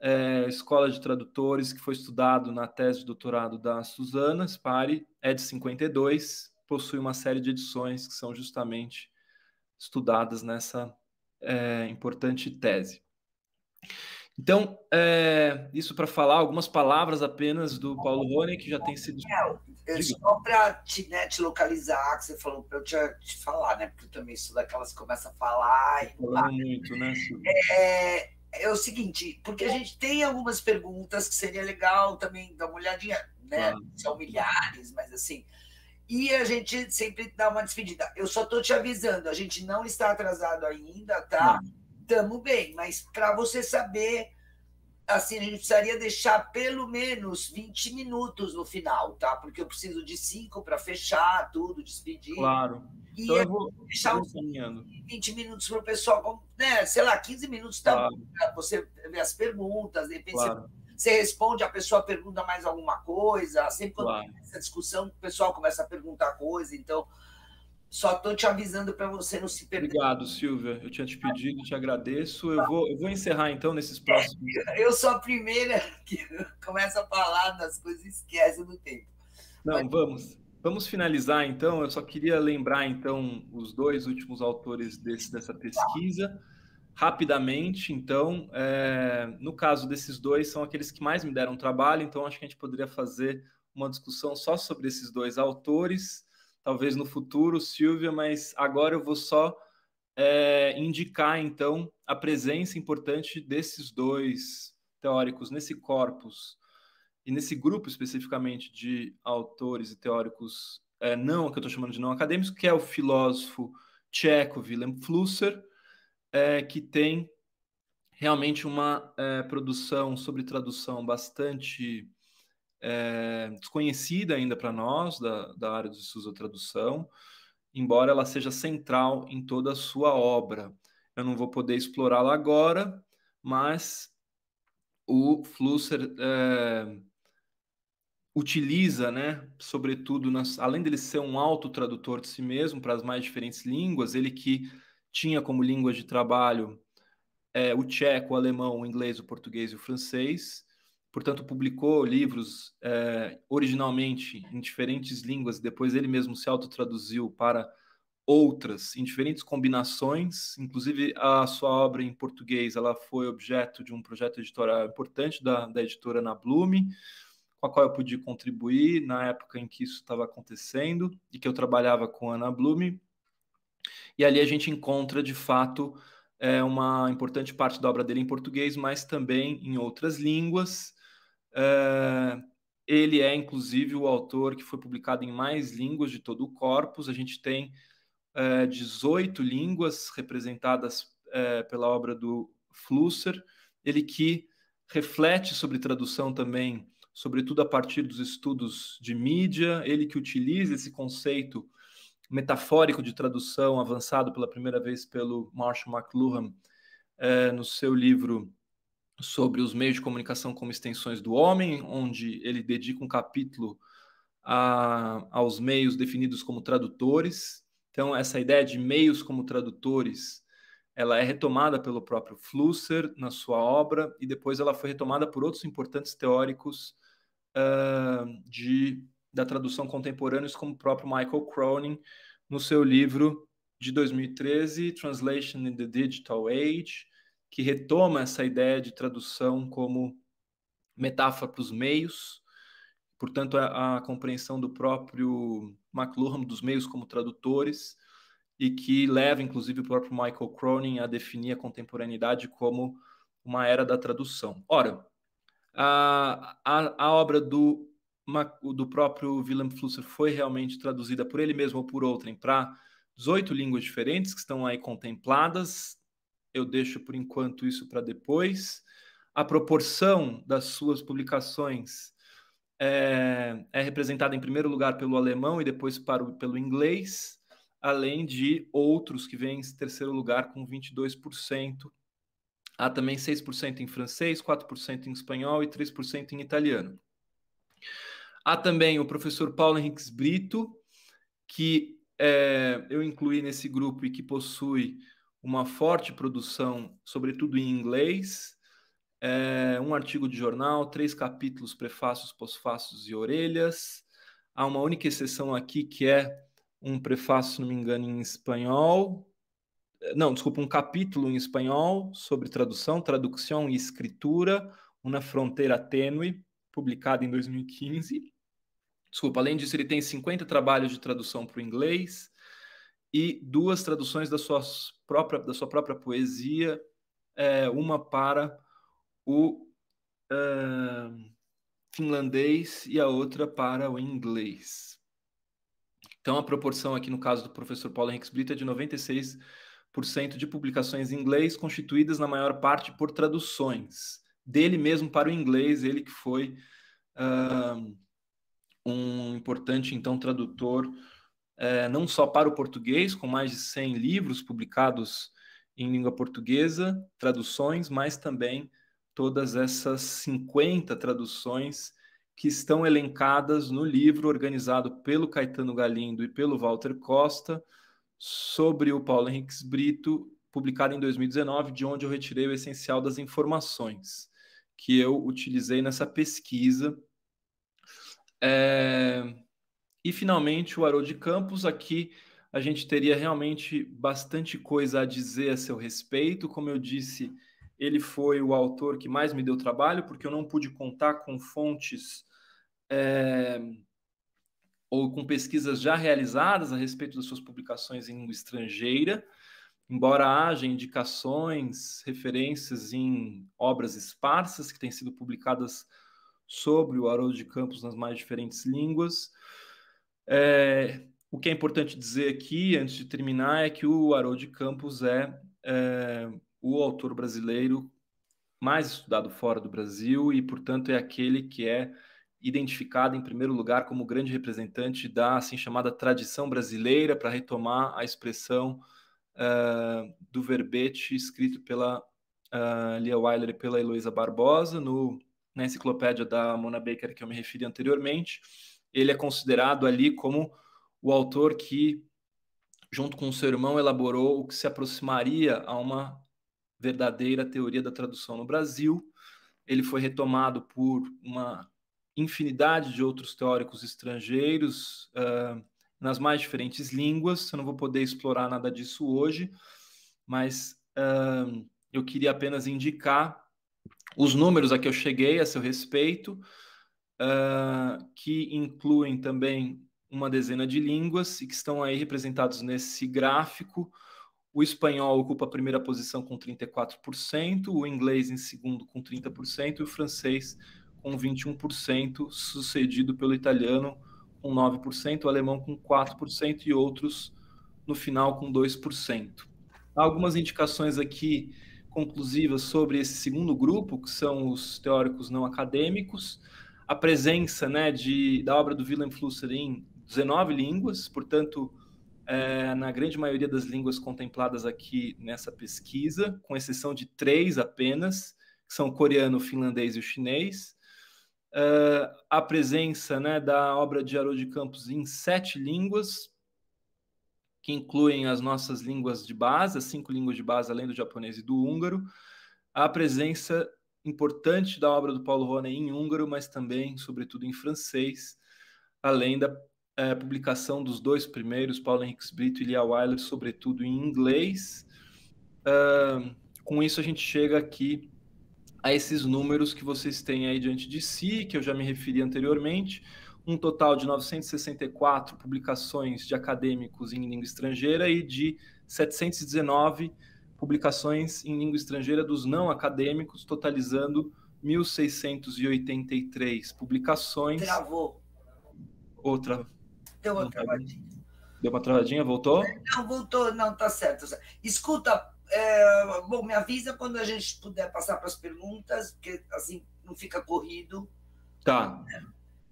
é, Escola de Tradutores, que foi estudado na tese de doutorado da Suzana Spari, é de 52, possui uma série de edições que são justamente estudadas nessa é, importante tese. Então, é, isso para falar algumas palavras apenas do Paulo Rony, que já tem sido. É, só para te, né, te, localizar, que você falou para eu te, te, falar, né? Porque eu também sou daquelas que começam a falar. E... Falando muito, né, Silvio? É, é o seguinte, porque a gente tem algumas perguntas que seria legal também dar uma olhadinha, né? Claro. São milhares, mas assim. E a gente sempre dá uma despedida. Eu só estou te avisando, a gente não está atrasado ainda, tá? Estamos bem, mas para você saber, assim, a gente precisaria deixar pelo menos 20 minutos no final, tá? Porque eu preciso de cinco para fechar tudo, despedir. Claro. E então eu vou deixar uns 20 minutos para o pessoal, né? sei lá, 15 minutos também tá claro. para né? você ver as perguntas, de repente claro. você, você, responde, a pessoa pergunta mais alguma coisa, sempre quando claro. essa discussão, o pessoal começa a perguntar coisa, então só estou te avisando para você não se perder. Obrigado, Silvia. Eu tinha te pedido, te agradeço. Eu vou, eu vou encerrar então nesses próximos. Eu sou a primeira que começa a falar das coisas e esquece do tempo. Não, Mas... vamos. Vamos finalizar então. Eu só queria lembrar então os dois últimos autores desse, dessa pesquisa. Rapidamente, então, é, no caso desses dois, são aqueles que mais me deram trabalho, então acho que a gente poderia fazer uma discussão só sobre esses dois autores, talvez no futuro, Silvia, mas agora eu vou só é, indicar, então, a presença importante desses dois teóricos nesse corpus e nesse grupo especificamente de autores e teóricos é, não, que eu estou chamando de não acadêmicos, que é o filósofo tcheco Willem Flusser, é, que tem realmente uma é, produção sobre tradução bastante é, desconhecida ainda para nós, da, da área de estudos da tradução, embora ela seja central em toda a sua obra. Eu não vou poder explorá-la agora, mas o Flusser é, utiliza, né, sobretudo, nas, além dele ser um autotradutor de si mesmo para as mais diferentes línguas, ele que tinha como línguas de trabalho é, o tcheco, o alemão, o inglês, o português e o francês, portanto, publicou livros é, originalmente em diferentes línguas, depois ele mesmo se autotraduziu para outras, em diferentes combinações, inclusive a sua obra em português, ela foi objeto de um projeto editorial importante da, da editora Ana Blume, com a qual eu podia contribuir na época em que isso estava acontecendo e que eu trabalhava com Ana Blume. E ali a gente encontra, de fato, é, uma importante parte da obra dele em português, mas também em outras línguas. É, ele é, inclusive, o autor que foi publicado em mais línguas de todo o corpus. A gente tem é, 18 línguas representadas é, pela obra do Flusser, ele que reflete sobre tradução também sobretudo a partir dos estudos de mídia, ele que utiliza esse conceito metafórico de tradução avançado pela primeira vez pelo Marshall McLuhan é, no seu livro sobre os meios de comunicação como extensões do homem, onde ele dedica um capítulo a, aos meios definidos como tradutores. Então, essa ideia de meios como tradutores ela é retomada pelo próprio Flusser na sua obra e depois ela foi retomada por outros importantes teóricos uh, de, da tradução contemporâneos, como o próprio Michael Cronin, no seu livro de 2013, Translation in the Digital Age, que retoma essa ideia de tradução como metáfora para os meios, portanto, a, a compreensão do próprio McLuhan dos meios como tradutores e que leva, inclusive, o próprio Michael Cronin a definir a contemporaneidade como uma era da tradução. Ora, a, a, a obra do, do próprio Willem Flusser foi realmente traduzida por ele mesmo ou por outrem para 18 línguas diferentes que estão aí contempladas. Eu deixo por enquanto isso para depois. A proporção das suas publicações é, é representada em primeiro lugar pelo alemão e depois para o, pelo inglês além de outros que vêm em terceiro lugar com 22%. Há também 6% em francês, 4% em espanhol e 3% em italiano. Há também o professor Paulo Henriques Brito, que é, eu incluí nesse grupo e que possui uma forte produção, sobretudo em inglês, é, um artigo de jornal, três capítulos, prefácios, pós-fácios e orelhas. Há uma única exceção aqui que é um prefácio, se não me engano, em espanhol. Eh, não, desculpa, um capítulo em espanhol sobre tradução, tradução e escritura, Uma Fronteira Tênue, publicado em 2015. Desculpa, além disso, ele tem 50 trabalhos de tradução para o inglês e duas traduções da sua própria, da sua própria poesia, é, uma para o eh, finlandês e a outra para o inglês. Então, a proporção aqui no caso do professor Paulo Henrique Brito é de 96% de publicações em inglês, constituídas na maior parte por traduções dele mesmo para o inglês, ele que foi uh, um importante, então, tradutor, uh, não só para o português, com mais de 100 livros publicados em língua portuguesa, traduções, mas também todas essas 50 traduções que estão elencadas no livro organizado pelo Caetano Galindo e pelo Walter Costa sobre o Paulo Henriques Brito, publicado em 2019, de onde eu retirei o essencial das informações que eu utilizei nessa pesquisa. É... E finalmente o Haroldo de Campos aqui a gente teria realmente bastante coisa a dizer a seu respeito. Como eu disse, ele foi o autor que mais me deu trabalho, porque eu não pude contar com fontes é, ou com pesquisas já realizadas a respeito das suas publicações em língua estrangeira, embora haja indicações, referências em obras esparsas que têm sido publicadas sobre o Haroldo de Campos nas mais diferentes línguas. É, o que é importante dizer aqui, antes de terminar, é que o Haroldo de Campos é, é o autor brasileiro mais estudado fora do Brasil e, portanto, é aquele que é identificada em primeiro lugar como grande representante da assim chamada tradição brasileira, para retomar a expressão uh, do verbete escrito pela uh, Lia Weiler e pela Heloísa Barbosa no, na enciclopédia da Mona Baker que eu me referi anteriormente. Ele é considerado ali como o autor que, junto com seu irmão, elaborou o que se aproximaria a uma verdadeira teoria da tradução no Brasil. Ele foi retomado por uma infinidade de outros teóricos estrangeiros uh, nas mais diferentes línguas. Eu não vou poder explorar nada disso hoje, mas uh, eu queria apenas indicar os números a que eu cheguei a seu respeito, uh, que incluem também uma dezena de línguas e que estão aí representados nesse gráfico. O espanhol ocupa a primeira posição com 34%, o inglês em segundo com 30% e o francês com 21%, sucedido pelo italiano com 9%, o alemão com 4% e outros no final com 2%. algumas indicações aqui conclusivas sobre esse segundo grupo, que são os teóricos não acadêmicos, a presença né, de, da obra do Willem Flusser em 19 línguas, portanto, é, na grande maioria das línguas contempladas aqui nessa pesquisa, com exceção de três apenas, que são o coreano, o finlandês e o chinês uh, a presença né, da obra de Haroldo de Campos em sete línguas, que incluem as nossas línguas de base, as cinco línguas de base, além do japonês e do húngaro, a presença importante da obra do Paulo Rone em húngaro, mas também, sobretudo, em francês, além da é, publicação dos dois primeiros, Paulo Henrique Brito e Lia Weiler, sobretudo em inglês. Uh, com isso, a gente chega aqui a esses números que vocês têm aí diante de si, que eu já me referi anteriormente, um total de 964 publicações de acadêmicos em língua estrangeira e de 719 publicações em língua estrangeira dos não acadêmicos, totalizando 1.683 publicações. Travou. Outra. Deu uma tá travadinha. Deu uma travadinha, voltou? Não, voltou, não, tá certo. Escuta, é, bom, me avisa quando a gente puder passar para as perguntas, porque assim não fica corrido. Tá.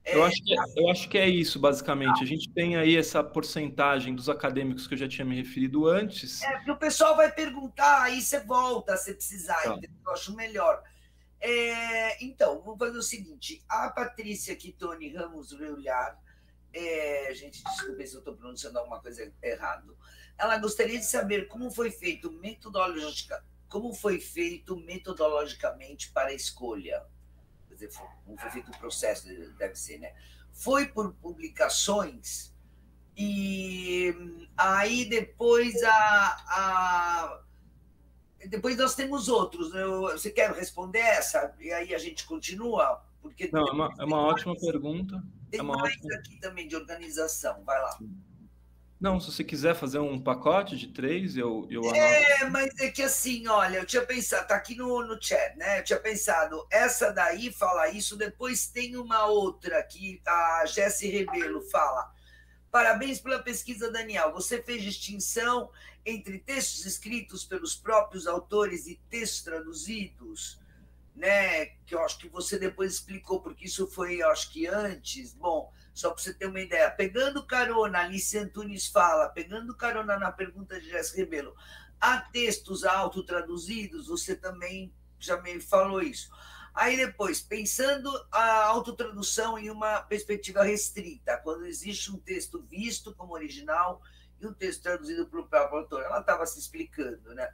É, eu, acho que, é, tá. eu acho que é isso, basicamente. Tá. A gente tem aí essa porcentagem dos acadêmicos que eu já tinha me referido antes. É, o pessoal vai perguntar, aí você volta se precisar, tá. eu acho melhor. É, então, vamos fazer o seguinte: a Patrícia Kitoni Ramos Reulhar, é, gente, desculpe se eu estou pronunciando alguma coisa errado. Ela gostaria de saber como foi feito como foi feito metodologicamente para a escolha. Quer dizer, como foi feito o processo, deve ser, né? Foi por publicações e aí depois a, a depois nós temos outros. Né? Eu, você quer responder essa? E aí a gente continua? Porque Não, é uma, é uma ótima pergunta. Tem é mais ótima... aqui também de organização. Vai lá. Sim. Não, se você quiser fazer um pacote de três, eu, eu É, mas é que assim, olha, eu tinha pensado, tá aqui no, no chat, né? Eu tinha pensado, essa daí fala isso, depois tem uma outra que a Jesse Rebelo fala. Parabéns pela pesquisa, Daniel. Você fez distinção entre textos escritos pelos próprios autores e textos traduzidos, né? Que eu acho que você depois explicou, porque isso foi, eu acho que antes. Bom, só para você ter uma ideia, pegando carona, Alice Antunes fala, pegando carona na pergunta de Jéssica Rebelo, há textos autotraduzidos, você também já me falou isso. Aí depois, pensando a autotradução em uma perspectiva restrita, quando existe um texto visto como original e um texto traduzido pelo próprio autor, ela estava se explicando, né?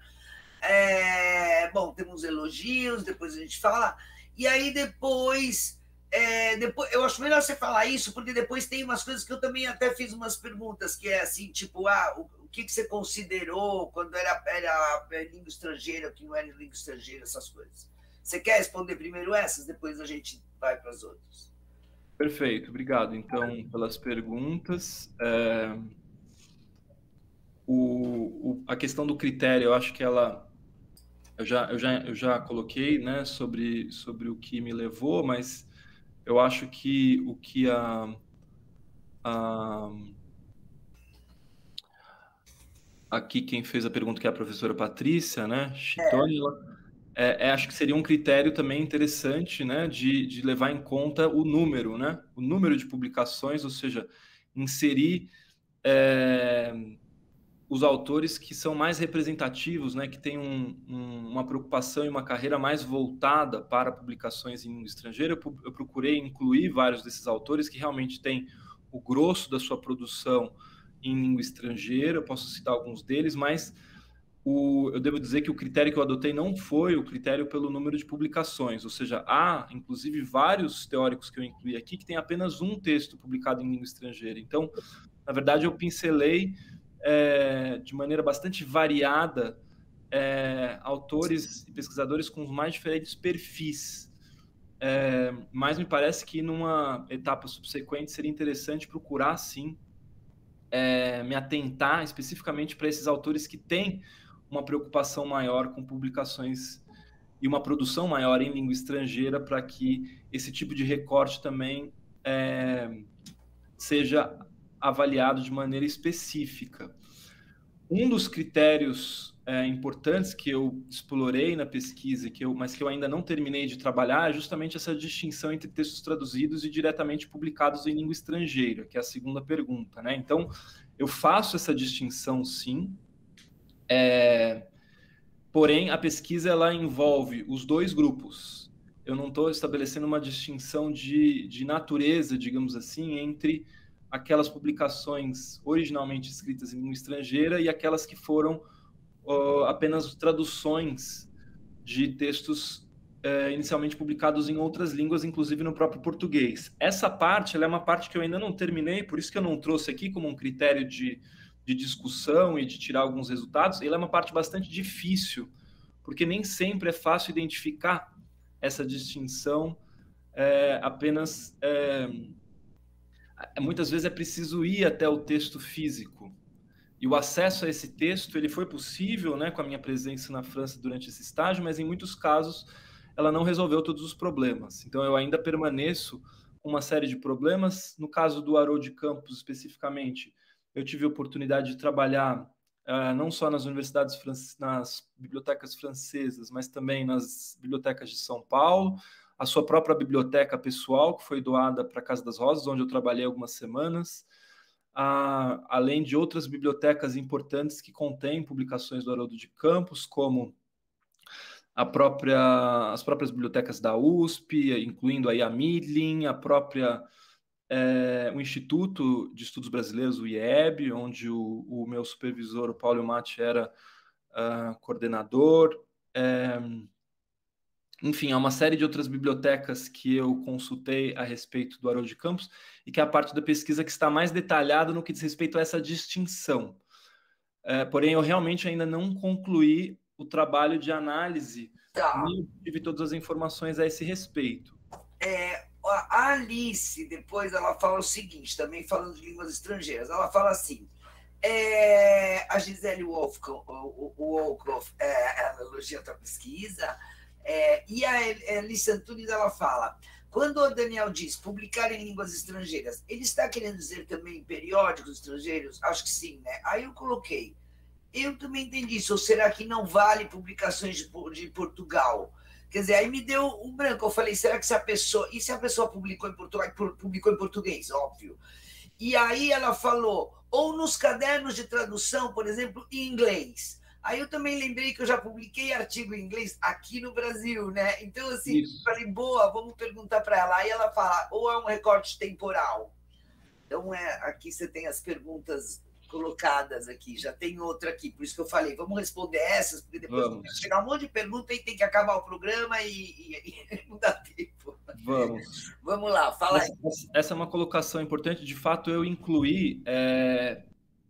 É, bom, temos elogios, depois a gente fala, e aí depois é, depois, eu acho melhor você falar isso, porque depois tem umas coisas que eu também até fiz umas perguntas, que é assim, tipo, ah, o, o que, que você considerou quando era, era, era é, língua estrangeira, que não era língua estrangeira, essas coisas. Você quer responder primeiro essas, depois a gente vai para as outras. Perfeito, obrigado. Então, pelas perguntas. É, o, o, a questão do critério, eu acho que ela eu já, eu já, eu já coloquei né, sobre, sobre o que me levou, mas eu acho que o que a, a aqui quem fez a pergunta que é a professora Patrícia, né, Chitone, é. é. é, acho que seria um critério também interessante, né, de, de levar em conta o número, né, o número de publicações, ou seja, inserir é, os autores que são mais representativos, né, que têm um, um, uma preocupação e uma carreira mais voltada para publicações em língua estrangeira, eu procurei incluir vários desses autores que realmente têm o grosso da sua produção em língua estrangeira. Eu posso citar alguns deles, mas o, eu devo dizer que o critério que eu adotei não foi o critério pelo número de publicações, ou seja, há inclusive vários teóricos que eu incluí aqui que têm apenas um texto publicado em língua estrangeira. Então, na verdade, eu pincelei é, de maneira bastante variada é, autores e pesquisadores com os mais diferentes perfis. É, mas me parece que numa etapa subsequente seria interessante procurar, sim, é, me atentar especificamente para esses autores que têm uma preocupação maior com publicações e uma produção maior em língua estrangeira para que esse tipo de recorte também é, seja avaliado de maneira específica. Um dos critérios é, importantes que eu explorei na pesquisa, que eu, mas que eu ainda não terminei de trabalhar, é justamente essa distinção entre textos traduzidos e diretamente publicados em língua estrangeira, que é a segunda pergunta. Né? Então, eu faço essa distinção, sim. É, porém, a pesquisa ela envolve os dois grupos. Eu não estou estabelecendo uma distinção de, de natureza, digamos assim, entre aquelas publicações originalmente escritas em língua estrangeira e aquelas que foram uh, apenas traduções de textos uh, inicialmente publicados em outras línguas, inclusive no próprio português. Essa parte é uma parte que eu ainda não terminei, por isso que eu não trouxe aqui como um critério de, de discussão e de tirar alguns resultados. Ela é uma parte bastante difícil, porque nem sempre é fácil identificar essa distinção é, apenas. É, é, muitas vezes é preciso ir até o texto físico. E o acesso a esse texto ele foi possível né, com a minha presença na França durante esse estágio, mas em muitos casos ela não resolveu todos os problemas. Então eu ainda permaneço com uma série de problemas. No caso do de Campos especificamente, eu tive a oportunidade de trabalhar Uh, não só nas universidades, nas bibliotecas francesas, mas também nas bibliotecas de São Paulo, a sua própria biblioteca pessoal, que foi doada para a Casa das Rosas, onde eu trabalhei algumas semanas, a, além de outras bibliotecas importantes que contêm publicações do Haroldo de Campos, como própria, as próprias bibliotecas da USP, incluindo aí a Midlin, a própria é, o Instituto de Estudos Brasileiros, o IEB, onde o, o meu supervisor, o Paulo Matti, era uh, coordenador. É, enfim, há uma série de outras bibliotecas que eu consultei a respeito do Haroldo de Campos e que é a parte da pesquisa que está mais detalhada no que diz respeito a essa distinção. É, porém, eu realmente ainda não concluí o trabalho de análise, tá. nem tive todas as informações a esse respeito. É, a Alice, depois, ela fala o seguinte, também falando de línguas estrangeiras, ela fala assim, é, a Gisele Wolf é, ela elogia a tua pesquisa, é, e a Elis Santunes ela fala: quando o Daniel diz publicar em línguas estrangeiras, ele está querendo dizer também periódicos estrangeiros? Acho que sim, né? Aí eu coloquei. Eu também entendi isso. Ou será que não vale publicações de, de Portugal? Quer dizer, aí me deu um branco. Eu falei, será que se a pessoa. E se a pessoa publicou em Portugal? Publicou em português, óbvio. E aí ela falou, ou nos cadernos de tradução, por exemplo, em inglês. Aí eu também lembrei que eu já publiquei artigo em inglês aqui no Brasil, né? Então, assim, Isso. falei, boa, vamos perguntar para ela. Aí ela fala, ou é um recorte temporal. Então, é, aqui você tem as perguntas colocadas aqui, já tem outra aqui, por isso que eu falei, vamos responder essas, porque depois vamos. chegar um monte de pergunta e tem que acabar o programa e, e, e não dá tempo. Vamos. Vamos lá, fala essa, aí. Essa é uma colocação importante, de fato eu incluí é,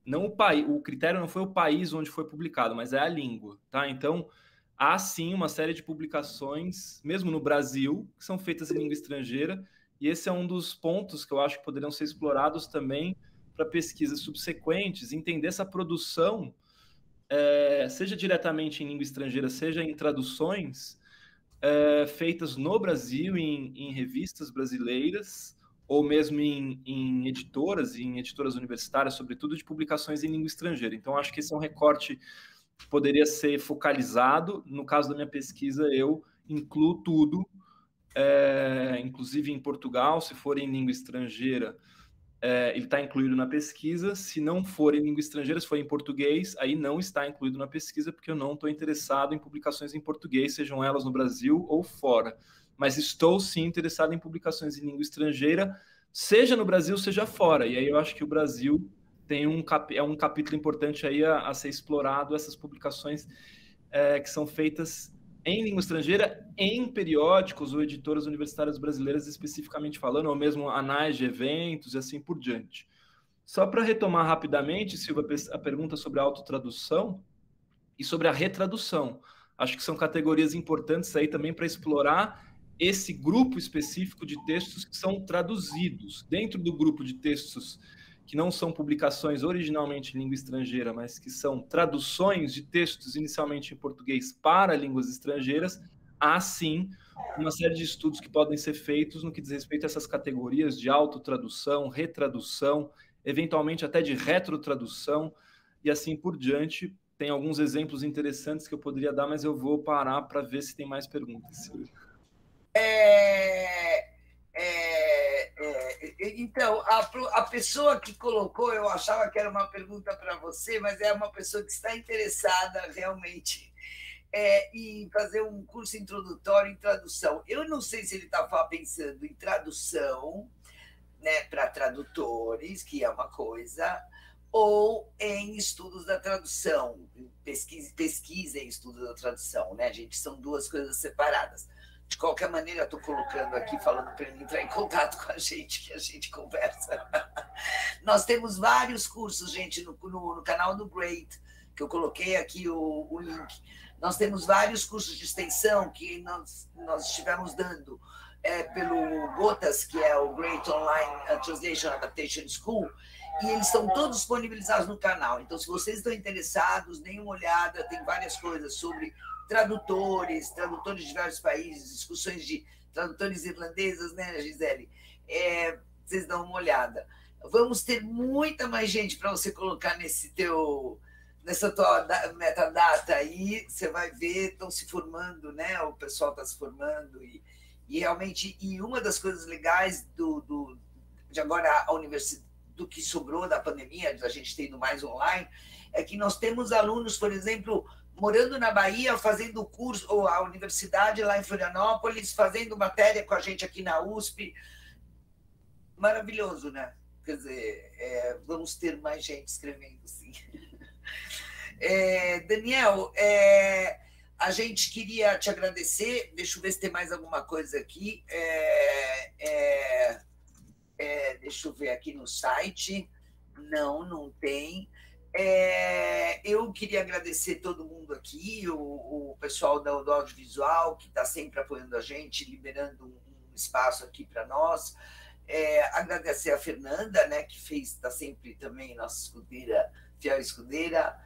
não o país, o critério não foi o país onde foi publicado, mas é a língua, tá? Então, há sim uma série de publicações, mesmo no Brasil, que são feitas em língua estrangeira, e esse é um dos pontos que eu acho que poderiam ser explorados também para pesquisas subsequentes, entender essa produção, é, seja diretamente em língua estrangeira, seja em traduções é, feitas no Brasil, em, em revistas brasileiras, ou mesmo em, em editoras, em editoras universitárias, sobretudo de publicações em língua estrangeira. Então, acho que esse é um recorte que poderia ser focalizado. No caso da minha pesquisa, eu incluo tudo, é, inclusive em Portugal, se for em língua estrangeira, é, ele está incluído na pesquisa. Se não for em língua estrangeira, se for em português, aí não está incluído na pesquisa, porque eu não estou interessado em publicações em português, sejam elas no Brasil ou fora mas estou sim interessado em publicações em língua estrangeira, seja no Brasil, seja fora. E aí eu acho que o Brasil tem um, cap é um capítulo importante aí a, a ser explorado, essas publicações é, que são feitas em língua estrangeira, em periódicos ou editoras universitárias brasileiras especificamente falando, ou mesmo anais de eventos e assim por diante. Só para retomar rapidamente, Silva, a pergunta sobre a autotradução e sobre a retradução. Acho que são categorias importantes aí também para explorar esse grupo específico de textos que são traduzidos. Dentro do grupo de textos que não são publicações originalmente em língua estrangeira, mas que são traduções de textos inicialmente em português para línguas estrangeiras, há sim uma série de estudos que podem ser feitos no que diz respeito a essas categorias de autotradução, retradução, eventualmente até de retrotradução e assim por diante. Tem alguns exemplos interessantes que eu poderia dar, mas eu vou parar para ver se tem mais perguntas. É, é, é, então, a, a pessoa que colocou, eu achava que era uma pergunta para você, mas é uma pessoa que está interessada realmente é, em fazer um curso introdutório em tradução. Eu não sei se ele estava tá pensando em tradução, né, para tradutores, que é uma coisa, ou em estudos da tradução, pesquisa, pesquisa em estudos da tradução, né, gente? São duas coisas separadas. De qualquer maneira, estou colocando aqui, falando para ele entrar em contato com a gente, que a gente conversa. Nós temos vários cursos, gente, no, no, no canal do Great, que eu coloquei aqui o, o, link. Nós temos vários cursos de extensão que nós, nós estivemos dando é, pelo Gotas, que é o Great Online eh, Translation Adaptation School, e eles estão todos disponibilizados no canal. Então, se vocês estão interessados, deem uma olhada, tem várias coisas sobre tradutores, tradutores de vários países, discussões de tradutores irlandesas, né, Gisele? É, vocês dão uma olhada. Vamos ter muita mais gente para você colocar nesse teu nessa tua metadata aí, você vai ver, estão se formando, né? O pessoal está se formando e, e realmente, e uma das coisas legais do, do de agora a universidade, do que sobrou da pandemia, da gente tendo mais online, é que nós temos alunos, por exemplo, morando na Bahia, fazendo curso, ou a universidade lá em Florianópolis, fazendo matéria com a gente aqui na USP. Maravilhoso, né? Quer dizer, é, vamos ter mais gente escrevendo, sim. É, Daniel, é, a gente queria te agradecer. Deixa eu ver se tem mais alguma coisa aqui. É, é, é, deixa eu ver aqui no site. Não, não tem. É, eu queria agradecer todo mundo aqui, o, o pessoal da, do audiovisual, que está sempre apoiando a gente, liberando um, um espaço aqui para nós. É, agradecer a Fernanda, né, que fez, está sempre também nossa escudeira, fiel escudeira.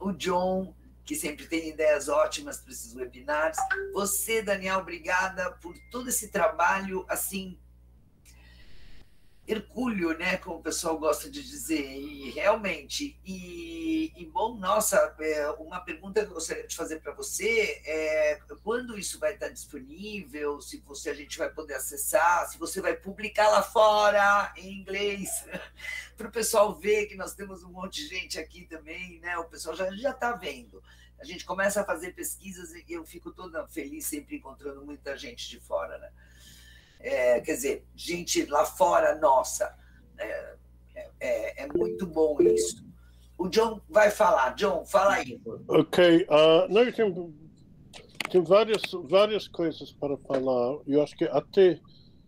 O John, que sempre tem ideias ótimas para esses webinars. Você, Daniel, obrigada por todo esse trabalho, assim, hercúleo, né, como o pessoal gosta de dizer, e realmente. E, e bom, nossa, é, uma pergunta que eu gostaria de fazer para você é quando isso vai estar disponível, se você a gente vai poder acessar, se você vai publicar lá fora em inglês, para o pessoal ver que nós temos um monte de gente aqui também, né? O pessoal já já está vendo. A gente começa a fazer pesquisas e eu fico toda feliz sempre encontrando muita gente de fora, né? é, quer dizer, gente lá fora nossa. É, é, é, muito bom isso. O John vai falar. John, fala aí. Ok. Uh, não, tem, tem várias, várias coisas para falar. Eu acho que até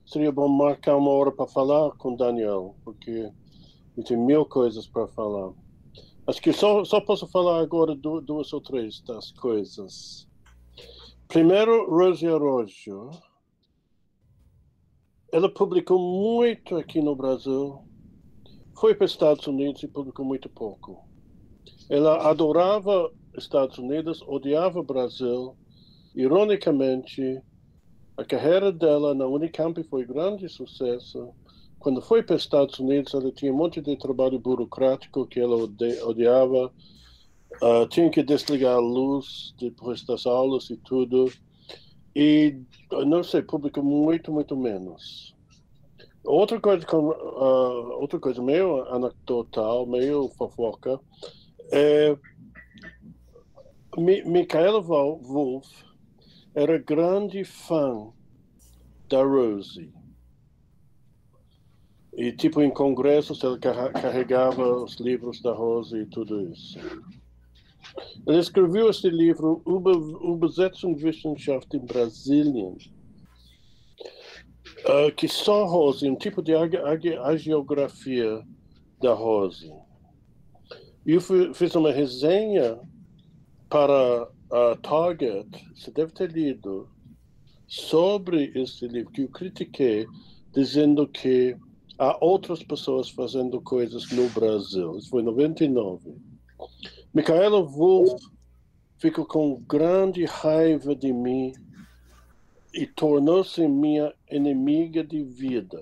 seria bom marcar uma hora para falar com Daniel, porque eu tenho mil coisas para falar. Acho que só, só posso falar agora duas ou três das coisas. Primeiro, Rose Arrojo ela publicou muito aqui no Brasil, foi para os Estados Unidos e publicou muito pouco. Ela adorava Estados Unidos, odiava o Brasil. Ironicamente, a carreira dela na Unicamp foi grande sucesso. Quando foi para os Estados Unidos, ela tinha um monte de trabalho burocrático que ela odiava. Uh, tinha que desligar a luz depois das aulas e tudo. E não sei, público muito, muito menos. Outra coisa, uh, outra coisa meio anecdotal, meio fofoca, é. Michael Michaela Wolf era grande fã da Rosie. E, tipo, em congressos, ela carregava os livros da Rosie e tudo isso. Ele escreveu este livro Über, Übersetzungswissenschaft in Brasilien, uh, que só Rose, um tipo de ag da Rose. eu fui, fiz uma resenha para a Target, você deve ter lido, sobre este livro, que eu critiquei, dizendo que há outras pessoas fazendo coisas no Brasil. Isso foi em 99 Micaela Wolff ficou com grande raiva de mim e tornou-se minha inimiga de vida.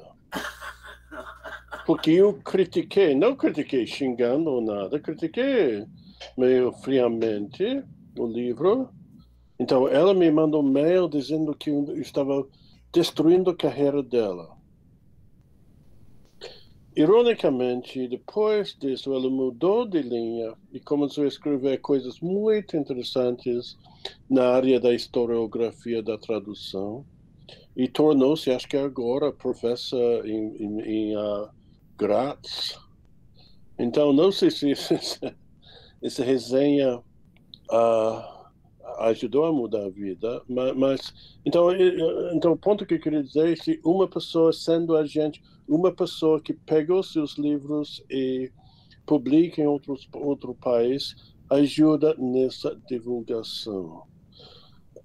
Porque eu critiquei, não critiquei xingando ou nada, critiquei meio friamente o livro. Então ela me mandou um e-mail dizendo que eu estava destruindo a carreira dela. Ironicamente, depois disso, ele mudou de linha e começou a escrever coisas muito interessantes na área da historiografia da tradução e tornou-se, acho que agora, professor em, em, em uh, Graz. Então, não sei se essa, essa resenha uh, ajudou a mudar a vida, mas, mas então, então, o ponto que eu queria dizer é que uma pessoa sendo a gente uma pessoa que pegou seus livros e publica em outros, outro país ajuda nessa divulgação.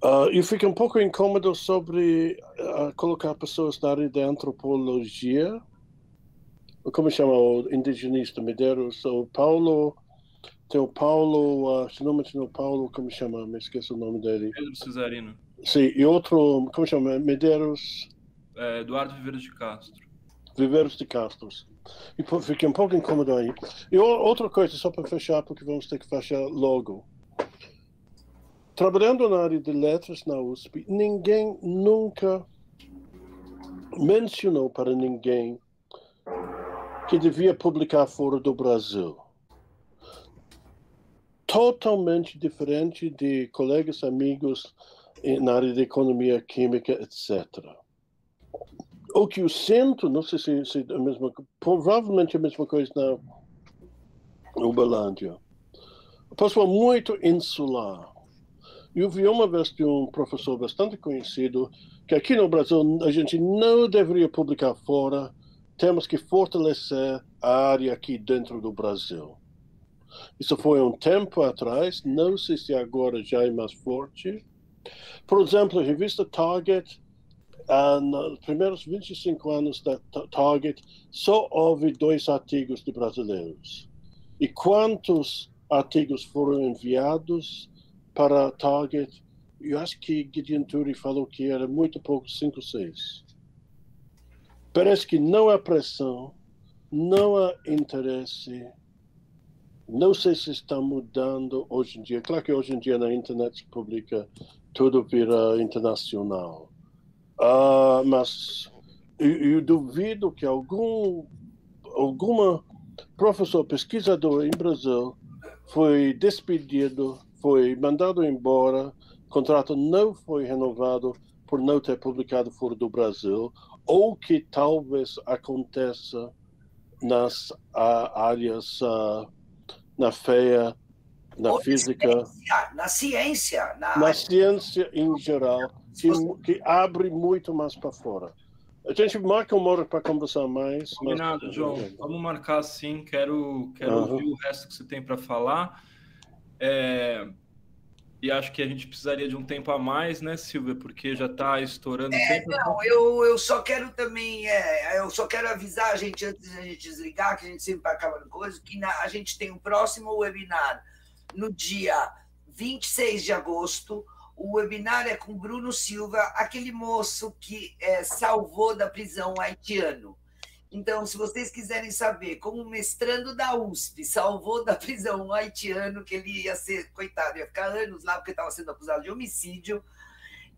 Uh, eu fico um pouco incômodo sobre uh, colocar pessoas da área da antropologia, como chama o indigenista Medeiros, o Paulo, tem o Paulo, se não me engano, Paulo, como chama, me esqueço o nome dele. Pedro Cesarino. Sim, e outro, como chama, Medeiros? É, Eduardo Viveiros de Castro viver de Castros. E fiquei um pouco incômodo aí. E outra coisa, só para fechar, porque vamos ter que fechar logo. Trabalhando na área de letras na USP, ninguém nunca mencionou para ninguém que devia publicar fora do Brasil. Totalmente diferente de colegas, amigos na área de economia química, etc o que eu sinto, não sei se, se é a mesma provavelmente a mesma coisa na Uberlândia. O pessoal muito insular. Eu vi uma vez de um professor bastante conhecido que aqui no Brasil a gente não deveria publicar fora, temos que fortalecer a área aqui dentro do Brasil. Isso foi um tempo atrás, não sei se agora já é mais forte. Por exemplo, a revista Target ah, nos primeiros 25 anos da Target, só houve dois artigos de brasileiros. E quantos artigos foram enviados para a Target? Eu acho que Gideon Turi falou que era muito pouco, cinco, seis. Parece que não há pressão, não há interesse. Não sei se está mudando hoje em dia. Claro que hoje em dia na internet se publica tudo vira internacional Uh, mas eu, eu, duvido que algum alguma professor pesquisador em Brasil foi despedido, foi mandado embora, o contrato não foi renovado por não ter publicado fora do Brasil, ou que talvez aconteça nas uh, áreas uh, na FEA na Ou física, na ciência, na, na ciência em geral, que, que abre muito mais para fora. A gente marca uma hora para conversar mais. Combinado, mas... João. Vamos marcar sim. Quero, quero uhum. ouvir o resto que você tem para falar. É... E acho que a gente precisaria de um tempo a mais, né, Silvia? Porque já está estourando é, tempo. Não, então eu, eu só quero também, é, eu só quero avisar a gente antes da gente desligar, que a gente sempre acaba no coisa, que na, a gente tem um próximo webinar no dia 26 de agosto. O webinar é com Bruno Silva, aquele moço que é, salvou da prisão um haitiano. Então, se vocês quiserem saber como um mestrando da USP salvou da prisão um haitiano, que ele ia ser, coitado, ia ficar anos lá porque estava sendo acusado de homicídio,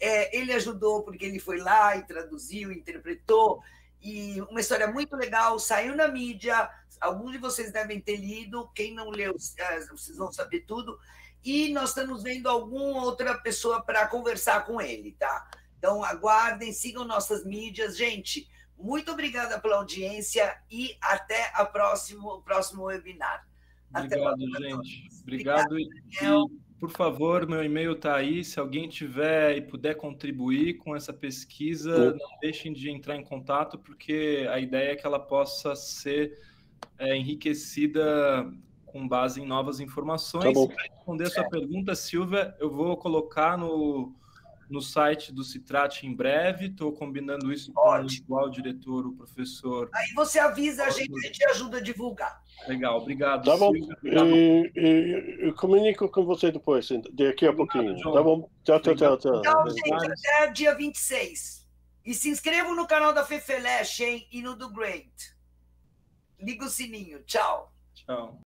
é, ele ajudou porque ele foi lá e traduziu, interpretou, e uma história muito legal, saiu na mídia, Alguns de vocês devem ter lido, quem não leu, eh, vocês vão saber tudo. E nós estamos vendo alguma outra pessoa para conversar com ele, tá? Então, aguardem, sigam nossas mídias. Gente, muito obrigada pela audiência e até a próximo, o próximo webinar. Obrigado, gente. Obrigado. Obrigado e, por favor, meu e-mail está aí. Se alguém tiver e puder contribuir com essa pesquisa, não deixem de entrar em contato, porque a ideia é que ela possa ser é, enriquecida com base em novas informações. Para responder a sua é. pergunta, Silvia, eu vou colocar no, no site do Citrate em breve. Estou combinando isso Ótimo. com o atual diretor, o professor. Aí você avisa a gente, a gente ajuda a divulgar. Legal, obrigado. Tá bom. Tá obrigado. E, e, eu comunico com você depois, daqui a pouquinho. Obrigado, tá bom. Tchau, tchau, tchau, tchau. Então, gente, até dia 26. E se inscrevam no canal da Fefeleche, hein? E no do Great. Liga o sininho. Tchau. Tchau.